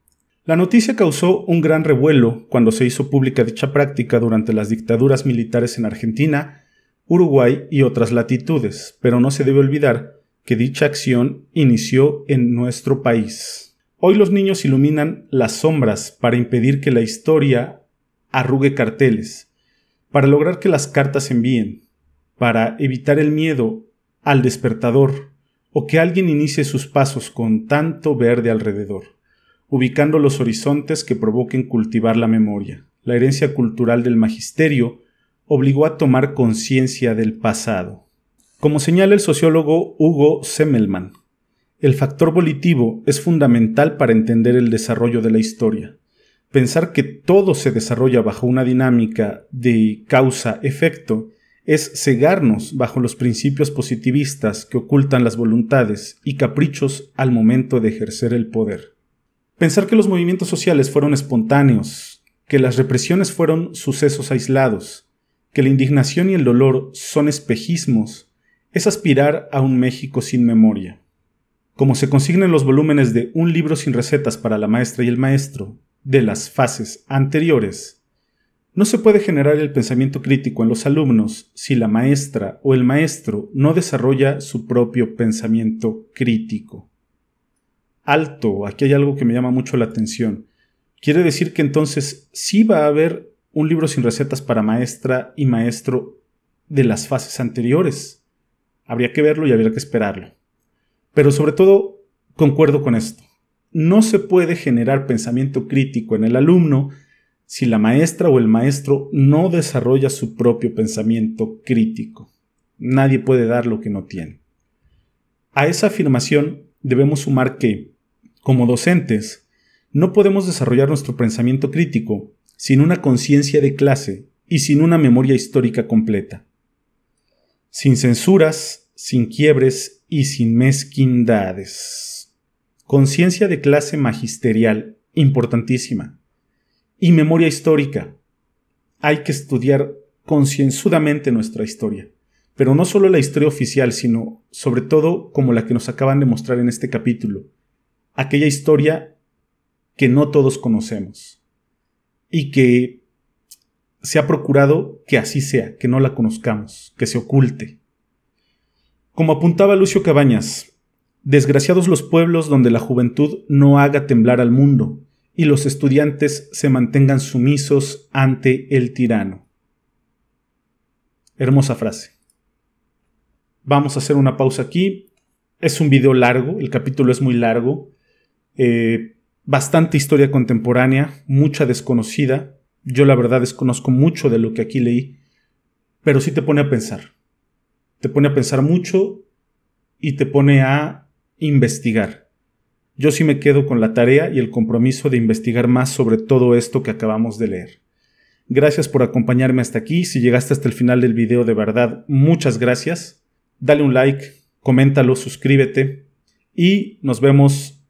Speaker 1: La noticia causó un gran revuelo cuando se hizo pública dicha práctica durante las dictaduras militares en Argentina, Uruguay y otras latitudes, pero no se debe olvidar que dicha acción inició en nuestro país. Hoy los niños iluminan las sombras para impedir que la historia arrugue carteles, para lograr que las cartas se envíen, para evitar el miedo al despertador o que alguien inicie sus pasos con tanto verde alrededor ubicando los horizontes que provoquen cultivar la memoria. La herencia cultural del magisterio obligó a tomar conciencia del pasado. Como señala el sociólogo Hugo Semmelman, el factor volitivo es fundamental para entender el desarrollo de la historia. Pensar que todo se desarrolla bajo una dinámica de causa-efecto es cegarnos bajo los principios positivistas que ocultan las voluntades y caprichos al momento de ejercer el poder. Pensar que los movimientos sociales fueron espontáneos, que las represiones fueron sucesos aislados, que la indignación y el dolor son espejismos, es aspirar a un México sin memoria. Como se consignen los volúmenes de Un libro sin recetas para la maestra y el maestro, de las fases anteriores, no se puede generar el pensamiento crítico en los alumnos si la maestra o el maestro no desarrolla su propio pensamiento crítico alto. Aquí hay algo que me llama mucho la atención. Quiere decir que entonces sí va a haber un libro sin recetas para maestra y maestro de las fases anteriores. Habría que verlo y habría que esperarlo. Pero sobre todo, concuerdo con esto. No se puede generar pensamiento crítico en el alumno si la maestra o el maestro no desarrolla su propio pensamiento crítico. Nadie puede dar lo que no tiene. A esa afirmación debemos sumar que como docentes, no podemos desarrollar nuestro pensamiento crítico sin una conciencia de clase y sin una memoria histórica completa. Sin censuras, sin quiebres y sin mezquindades. Conciencia de clase magisterial, importantísima. Y memoria histórica. Hay que estudiar concienzudamente nuestra historia, pero no solo la historia oficial, sino sobre todo como la que nos acaban de mostrar en este capítulo, aquella historia que no todos conocemos y que se ha procurado que así sea, que no la conozcamos, que se oculte. Como apuntaba Lucio Cabañas, desgraciados los pueblos donde la juventud no haga temblar al mundo y los estudiantes se mantengan sumisos ante el tirano. Hermosa frase. Vamos a hacer una pausa aquí. Es un video largo, el capítulo es muy largo. Eh, bastante historia contemporánea, mucha desconocida. Yo la verdad desconozco mucho de lo que aquí leí, pero sí te pone a pensar. Te pone a pensar mucho y te pone a investigar. Yo sí me quedo con la tarea y el compromiso de investigar más sobre todo esto que acabamos de leer. Gracias por acompañarme hasta aquí. Si llegaste hasta el final del video, de verdad, muchas gracias. Dale un like, coméntalo, suscríbete y nos vemos